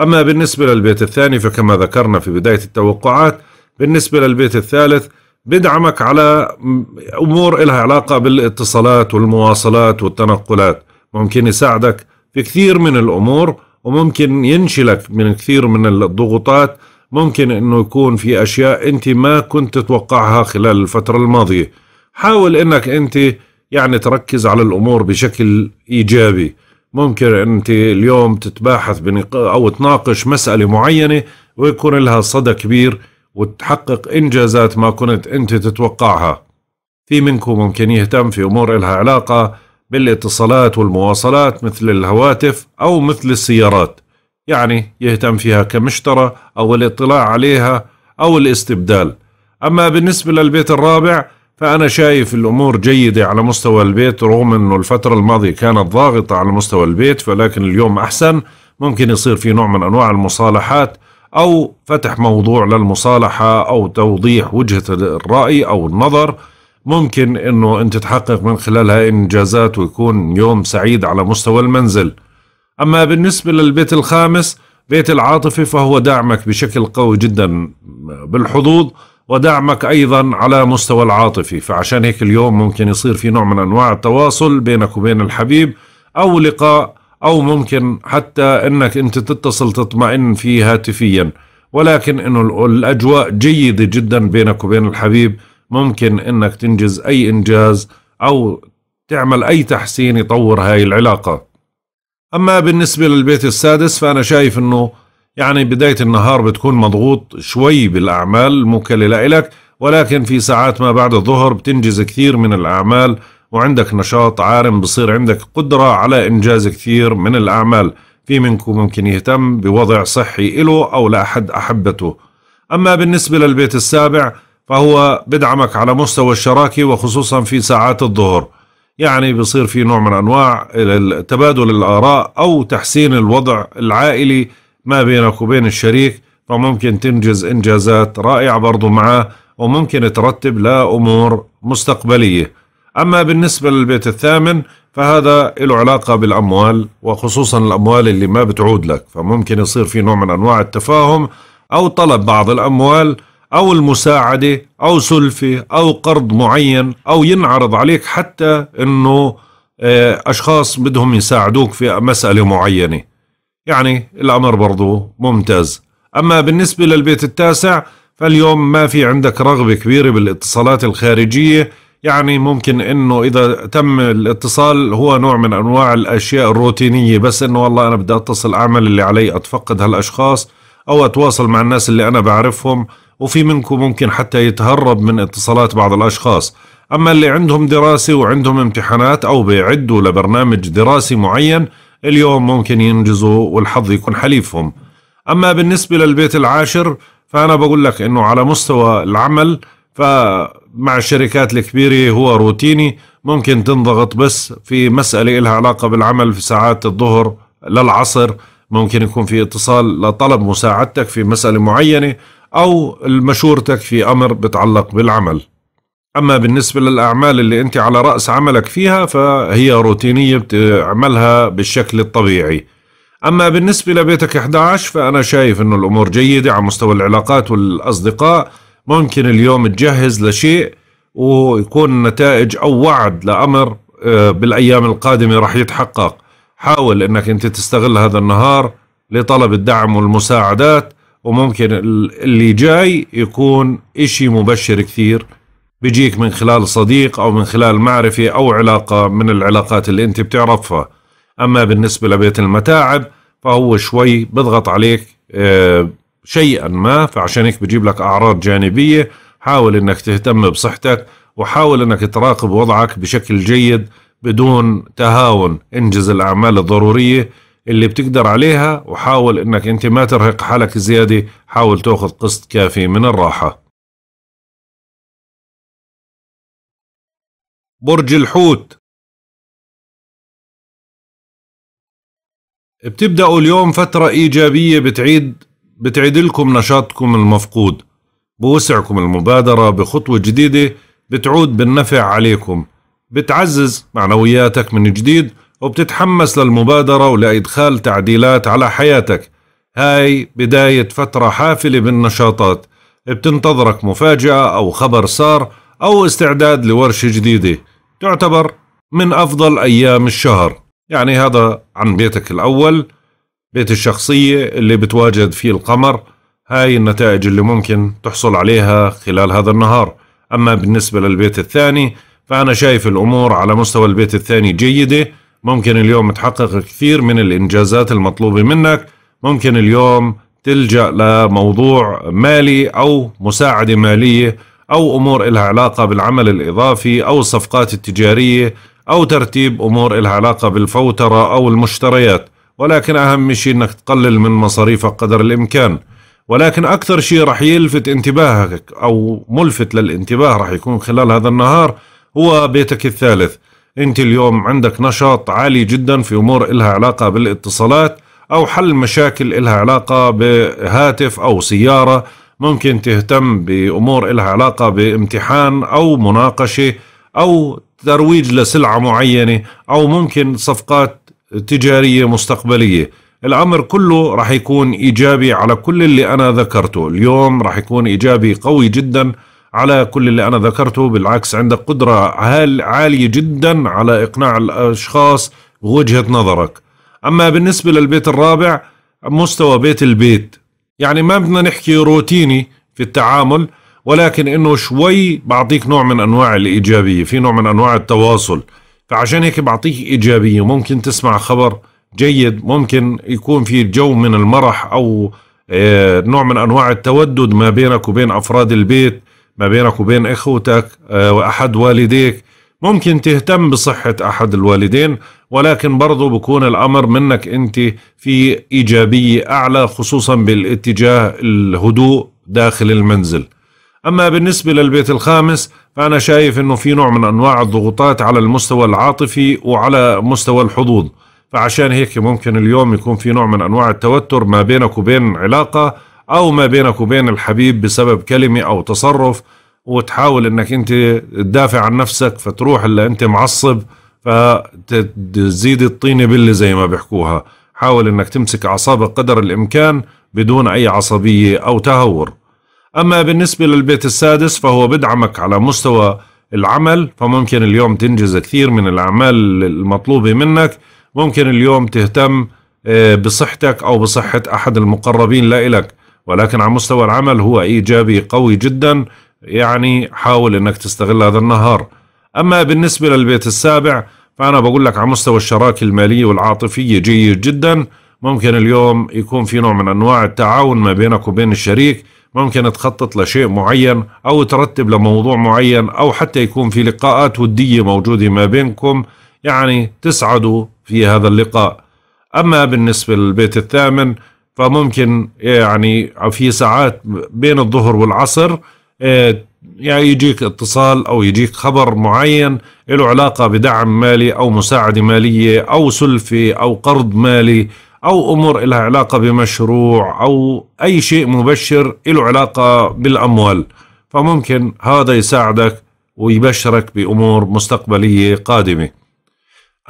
أما بالنسبة للبيت الثاني فكما ذكرنا في بداية التوقعات بالنسبة للبيت الثالث بدعمك على أمور إلها علاقة بالاتصالات والمواصلات والتنقلات ممكن يساعدك في كثير من الأمور وممكن ينشلك من كثير من الضغوطات ممكن أنه يكون في أشياء أنت ما كنت تتوقعها خلال الفترة الماضية حاول أنك أنت يعني تركز على الأمور بشكل إيجابي ممكن أنت اليوم تتباحث بنق... أو تناقش مسألة معينة ويكون لها صدى كبير وتحقق إنجازات ما كنت أنت تتوقعها في منكم ممكن يهتم في أمور لها علاقة بالاتصالات والمواصلات مثل الهواتف أو مثل السيارات يعني يهتم فيها كمشترى أو الاطلاع عليها أو الاستبدال أما بالنسبة للبيت الرابع فأنا شايف الأمور جيدة على مستوى البيت رغم أنه الفترة الماضية كانت ضاغطة على مستوى البيت ولكن اليوم أحسن ممكن يصير في نوع من أنواع المصالحات أو فتح موضوع للمصالحة أو توضيح وجهة الرأي أو النظر ممكن أنه أنت تحقق من خلالها إنجازات ويكون يوم سعيد على مستوى المنزل أما بالنسبة للبيت الخامس بيت العاطفة فهو دعمك بشكل قوي جدا بالحظوظ ودعمك أيضا على مستوى العاطفي فعشان هيك اليوم ممكن يصير في نوع من أنواع التواصل بينك وبين الحبيب أو لقاء أو ممكن حتى أنك أنت تتصل تطمئن فيه هاتفيا ولكن أنه الأجواء جيدة جدا بينك وبين الحبيب ممكن أنك تنجز أي إنجاز أو تعمل أي تحسين يطور هاي العلاقة أما بالنسبة للبيت السادس فأنا شايف أنه يعني بداية النهار بتكون مضغوط شوي بالأعمال المكللة إلك ولكن في ساعات ما بعد الظهر بتنجز كثير من الأعمال وعندك نشاط عارم بصير عندك قدرة على إنجاز كثير من الأعمال في منكم ممكن يهتم بوضع صحي إله أو لأحد أحبته أما بالنسبة للبيت السابع فهو بدعمك على مستوى الشراكة وخصوصا في ساعات الظهر يعني بصير في نوع من أنواع تبادل الآراء أو تحسين الوضع العائلي ما بينك وبين الشريك فممكن تنجز إنجازات رائعة برضو معه وممكن ترتب لأمور مستقبلية أما بالنسبة للبيت الثامن فهذا له علاقة بالأموال وخصوصا الأموال اللي ما بتعود لك فممكن يصير في نوع من أنواع التفاهم أو طلب بعض الأموال أو المساعدة أو سلفة أو قرض معين أو ينعرض عليك حتى أنه آه، أشخاص بدهم يساعدوك في مسألة معينة يعني الأمر برضو ممتاز أما بالنسبة للبيت التاسع فاليوم ما في عندك رغبة كبيرة بالاتصالات الخارجية يعني ممكن انه اذا تم الاتصال هو نوع من انواع الاشياء الروتينيه بس انه والله انا بدي اتصل اعمل اللي علي اتفقد هالاشخاص او اتواصل مع الناس اللي انا بعرفهم وفي منكم ممكن حتى يتهرب من اتصالات بعض الاشخاص اما اللي عندهم دراسه وعندهم امتحانات او بيعدوا لبرنامج دراسي معين اليوم ممكن ينجزوا والحظ يكون حليفهم أما بالنسبة للبيت العاشر فأنا بقول لك أنه على مستوى العمل فمع الشركات الكبيرة هو روتيني ممكن تنضغط بس في مسألة لها علاقة بالعمل في ساعات الظهر للعصر ممكن يكون في اتصال لطلب مساعدتك في مسألة معينة أو مشورتك في أمر بتعلق بالعمل أما بالنسبة للأعمال اللي أنت على رأس عملك فيها فهي روتينية بتعملها بالشكل الطبيعي أما بالنسبة لبيتك 11 فأنا شايف أنه الأمور جيدة على مستوى العلاقات والأصدقاء ممكن اليوم تجهز لشيء ويكون نتائج أو وعد لأمر آه، بالأيام القادمة راح يتحقق حاول أنك أنت تستغل هذا النهار لطلب الدعم والمساعدات وممكن اللي جاي يكون إشي مبشر كثير بيجيك من خلال صديق أو من خلال معرفة أو علاقة من العلاقات اللي أنت بتعرفها أما بالنسبة لبيت المتاعب فهو شوي بضغط عليك آه، شيئا ما فعشان هيك بجيب لك أعراض جانبية حاول أنك تهتم بصحتك وحاول أنك تراقب وضعك بشكل جيد بدون تهاون انجز الأعمال الضرورية اللي بتقدر عليها وحاول أنك أنت ما ترهق حالك زيادة حاول تأخذ قسط كافي من الراحة برج الحوت بتبدأوا اليوم فترة إيجابية بتعيد بتعيد لكم نشاطكم المفقود بوسعكم المبادرة بخطوة جديدة بتعود بالنفع عليكم بتعزز معنوياتك من جديد وبتتحمس للمبادرة ولإدخال تعديلات على حياتك هاي بداية فترة حافلة بالنشاطات بتنتظرك مفاجأة أو خبر صار أو استعداد لورشة جديدة يعتبر من أفضل أيام الشهر يعني هذا عن بيتك الأول بيت الشخصية اللي بتواجد فيه القمر هاي النتائج اللي ممكن تحصل عليها خلال هذا النهار أما بالنسبة للبيت الثاني فأنا شايف الأمور على مستوى البيت الثاني جيدة ممكن اليوم تحقق كثير من الإنجازات المطلوبة منك ممكن اليوم تلجأ لموضوع مالي أو مساعدة مالية أو أمور إلها علاقة بالعمل الإضافي أو الصفقات التجارية أو ترتيب أمور إلها علاقة بالفوترة أو المشتريات ولكن أهم شيء أنك تقلل من مصاريفك قدر الإمكان ولكن أكثر شيء رح يلفت انتباهك أو ملفت للانتباه رح يكون خلال هذا النهار هو بيتك الثالث أنت اليوم عندك نشاط عالي جدا في أمور إلها علاقة بالاتصالات أو حل مشاكل إلها علاقة بهاتف أو سيارة ممكن تهتم بأمور إلها علاقة بامتحان أو مناقشة أو ترويج لسلعة معينة أو ممكن صفقات تجارية مستقبلية الأمر كله رح يكون إيجابي على كل اللي أنا ذكرته اليوم رح يكون إيجابي قوي جدا على كل اللي أنا ذكرته بالعكس عندك قدرة عالية جدا على إقناع الأشخاص بوجهة نظرك أما بالنسبة للبيت الرابع مستوى بيت البيت يعني ما بدنا نحكي روتيني في التعامل ولكن انه شوي بعطيك نوع من انواع الايجابيه في نوع من انواع التواصل فعشان هيك بعطيك ايجابيه ممكن تسمع خبر جيد ممكن يكون في جو من المرح او آه، نوع من انواع التودد ما بينك وبين افراد البيت ما بينك وبين اخوتك آه، واحد والديك ممكن تهتم بصحه احد الوالدين ولكن برضو بكون الأمر منك أنت في إيجابية أعلى خصوصا بالاتجاه الهدوء داخل المنزل أما بالنسبة للبيت الخامس فأنا شايف أنه في نوع من أنواع الضغوطات على المستوى العاطفي وعلى مستوى الحظوظ فعشان هيك ممكن اليوم يكون في نوع من أنواع التوتر ما بينك وبين علاقة أو ما بينك وبين الحبيب بسبب كلمة أو تصرف وتحاول أنك أنت تدافع عن نفسك فتروح إلا أنت معصب فتزيد الطينة باللي زي ما بيحكوها حاول انك تمسك اعصابك قدر الامكان بدون اي عصبية او تهور اما بالنسبة للبيت السادس فهو بدعمك على مستوى العمل فممكن اليوم تنجز كثير من الاعمال المطلوبة منك ممكن اليوم تهتم آه، بصحتك او بصحة احد المقربين لإلك ولكن على مستوى العمل هو ايجابي قوي جدا يعني حاول انك تستغل هذا النهار أما بالنسبة للبيت السابع فأنا بقول لك على مستوى الشراكة المالية والعاطفية جيد جدا ممكن اليوم يكون في نوع من أنواع التعاون ما بينك وبين الشريك ممكن تخطط لشيء معين أو ترتب لموضوع معين أو حتى يكون في لقاءات ودية موجودة ما بينكم يعني تسعدوا في هذا اللقاء أما بالنسبة للبيت الثامن فممكن يعني في ساعات بين الظهر والعصر إيه، يعني يجيك اتصال أو يجيك خبر معين له علاقة بدعم مالي أو مساعدة مالية أو سلفة أو قرض مالي أو أمور لها علاقة بمشروع أو أي شيء مبشر له علاقة بالأموال فممكن هذا يساعدك ويبشرك بأمور مستقبلية قادمة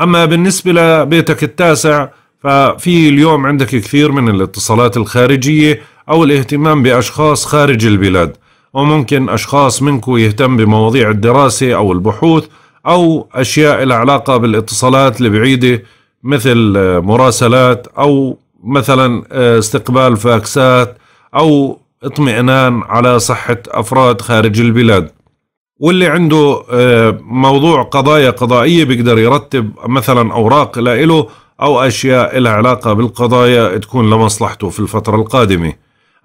أما بالنسبة لبيتك التاسع ففي اليوم عندك كثير من الاتصالات الخارجية أو الاهتمام بأشخاص خارج البلاد وممكن أشخاص منكم يهتم بمواضيع الدراسة أو البحوث أو أشياء العلاقة علاقة بالاتصالات البعيدة مثل آه، مراسلات أو مثلا آه، استقبال فاكسات أو اطمئنان على صحة أفراد خارج البلاد واللي عنده آه، موضوع قضايا قضائية بيقدر يرتب مثلا أوراق لإله أو أشياء لها علاقة بالقضايا تكون لمصلحته في الفترة القادمة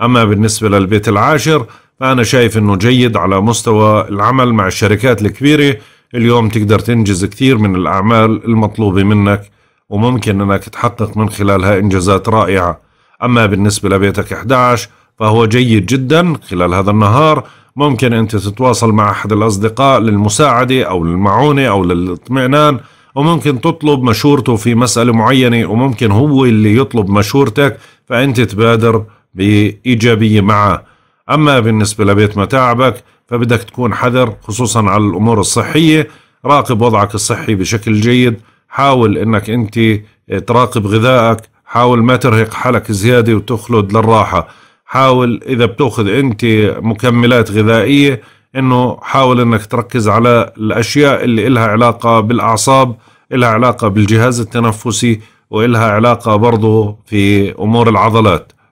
أما بالنسبة للبيت العاشر فأنا شايف أنه جيد على مستوى العمل مع الشركات الكبيرة اليوم تقدر تنجز كثير من الأعمال المطلوبة منك وممكن أنك تحقق من خلالها إنجازات رائعة أما بالنسبة لبيتك 11 فهو جيد جدا خلال هذا النهار ممكن أنت تتواصل مع أحد الأصدقاء للمساعدة أو للمعونة أو للاطمئنان وممكن تطلب مشورته في مسألة معينة وممكن هو اللي يطلب مشورتك فأنت تبادر بإيجابية معه أما بالنسبة لبيت متاعبك فبدك تكون حذر خصوصا على الأمور الصحية راقب وضعك الصحي بشكل جيد حاول أنك أنت آه، تراقب غذائك حاول ما ترهق حالك زيادة وتخلد للراحة حاول إذا بتأخذ أنت مكملات غذائية أنه حاول أنك تركز على الأشياء اللي إلها علاقة بالأعصاب إلها علاقة بالجهاز التنفسي وإلها علاقة برضه في أمور العضلات